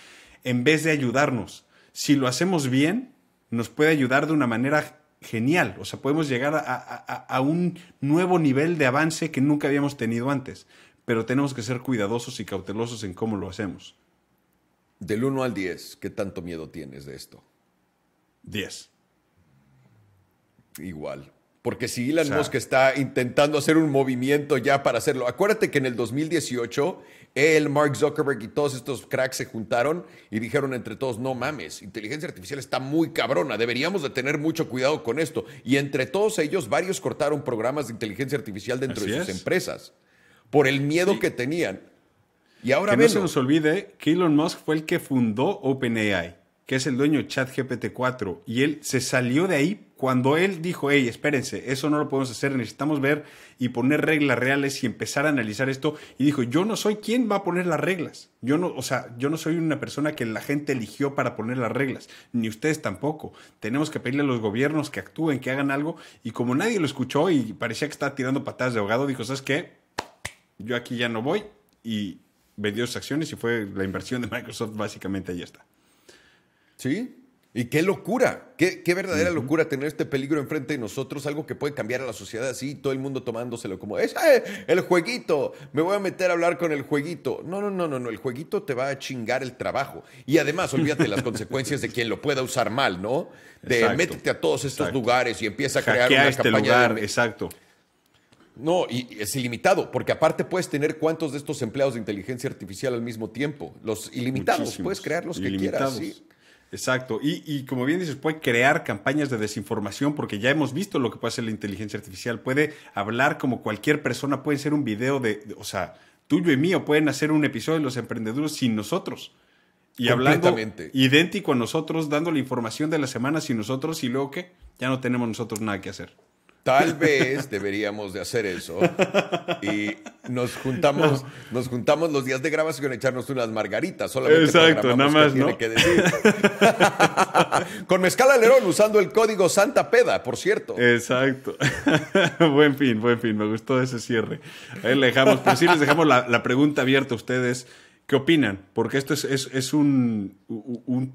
en vez de ayudarnos. Si lo hacemos bien, nos puede ayudar de una manera genial. O sea, podemos llegar a, a un nuevo nivel de avance que nunca habíamos tenido antes. Pero tenemos que ser cuidadosos y cautelosos en cómo lo hacemos. Del 1 al 10, ¿qué tanto miedo tienes de esto? 10. Igual. Porque si Elon Musk está intentando hacer un movimiento ya para hacerlo, acuérdate que en el 2018 él, Mark Zuckerberg y todos estos cracks se juntaron y dijeron entre todos, no mames, inteligencia artificial está muy cabrona, deberíamos de tener mucho cuidado con esto. Y entre todos ellos, varios cortaron programas de inteligencia artificial dentro de sus empresas por el miedo que tenían. Y ahora que no se nos olvide que Elon Musk fue el que fundó OpenAI que es el dueño de ChatGPT4, y él se salió de ahí cuando él dijo, hey, espérense, eso no lo podemos hacer, necesitamos ver y poner reglas reales y empezar a analizar esto, y dijo, yo no soy quien va a poner las reglas, yo no, o sea, yo no soy una persona que la gente eligió para poner las reglas, ni ustedes tampoco, tenemos que pedirle a los gobiernos que actúen, que hagan algo, y como nadie lo escuchó y parecía que estaba tirando patadas de ahogado, dijo, ¿sabes qué? Yo aquí ya no voy, y vendió sus acciones y fue la inversión de Microsoft básicamente ahí está. Sí. Y qué locura, qué, verdadera locura tener este peligro enfrente de nosotros, algo que puede cambiar a la sociedad así, todo el mundo tomándoselo como, es eh, el jueguito, me voy a meter a hablar con el jueguito. No, no, no, no, el jueguito te va a chingar el trabajo. Y además, olvídate las consecuencias de quien lo pueda usar mal, ¿no? De métete a todos estos lugares y empieza a crear una este campaña. Exacto. No, y es ilimitado, porque aparte puedes tener cuántos de estos empleados de inteligencia artificial al mismo tiempo. Los ilimitados, puedes crear los que quieras. ¿sí? Exacto. Y, y, como bien dices, puede crear campañas de desinformación porque ya hemos visto lo que puede hacer la inteligencia artificial. Puede hablar como cualquier persona, puede ser un video de, o sea, tuyo y mío, pueden hacer un episodio de Los Emprendedores sin nosotros. Y hablando idéntico a nosotros, dando la información de la semana sin nosotros y luego que ya no tenemos nosotros nada que hacer. Tal vez deberíamos de hacer eso. Y nos juntamos, [LAUGHS] nos juntamos los días de grabación a echarnos unas margaritas. Solamente Exacto, nada más, [LAUGHS] Con mezcal alerón usando el código Santa Peda, por cierto. Exacto. [LAUGHS] buen fin, buen fin. Me gustó ese cierre. Ahí dejamos, sí les dejamos la, la pregunta abierta a ustedes. ¿Qué opinan? Porque esto es, un,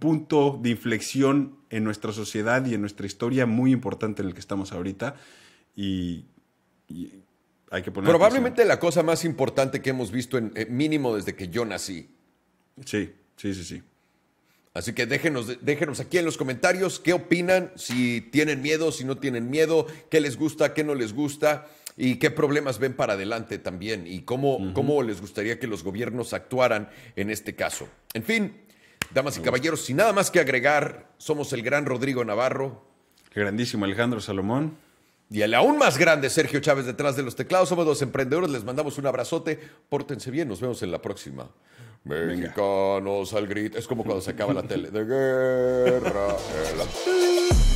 punto de inflexión en nuestra sociedad y en nuestra historia muy importante en el que estamos ahorita. Y, hay que poner. Probablemente la cosa más importante que hemos visto, en eh, mínimo desde que yo nací. Sí, sí, sí, sí. Así que déjenos, déjenos aquí en los comentarios qué opinan, si tienen miedo, si no tienen miedo, qué les gusta, qué no les gusta y qué problemas ven para adelante también y cómo, cómo les gustaría que los gobiernos actuaran en este caso. En fin, damas y caballeros, sin nada más que agregar, somos el gran Rodrigo Navarro. El grandísimo Alejandro Salomón. Y el aún más grande Sergio Chávez detrás de los teclados. Somos dos emprendedores, les mandamos un abrazote. Pórtense bien, nos vemos en la próxima. Mexicanos al grito. Es como cuando se acaba la tele. De guerra. [LAUGHS]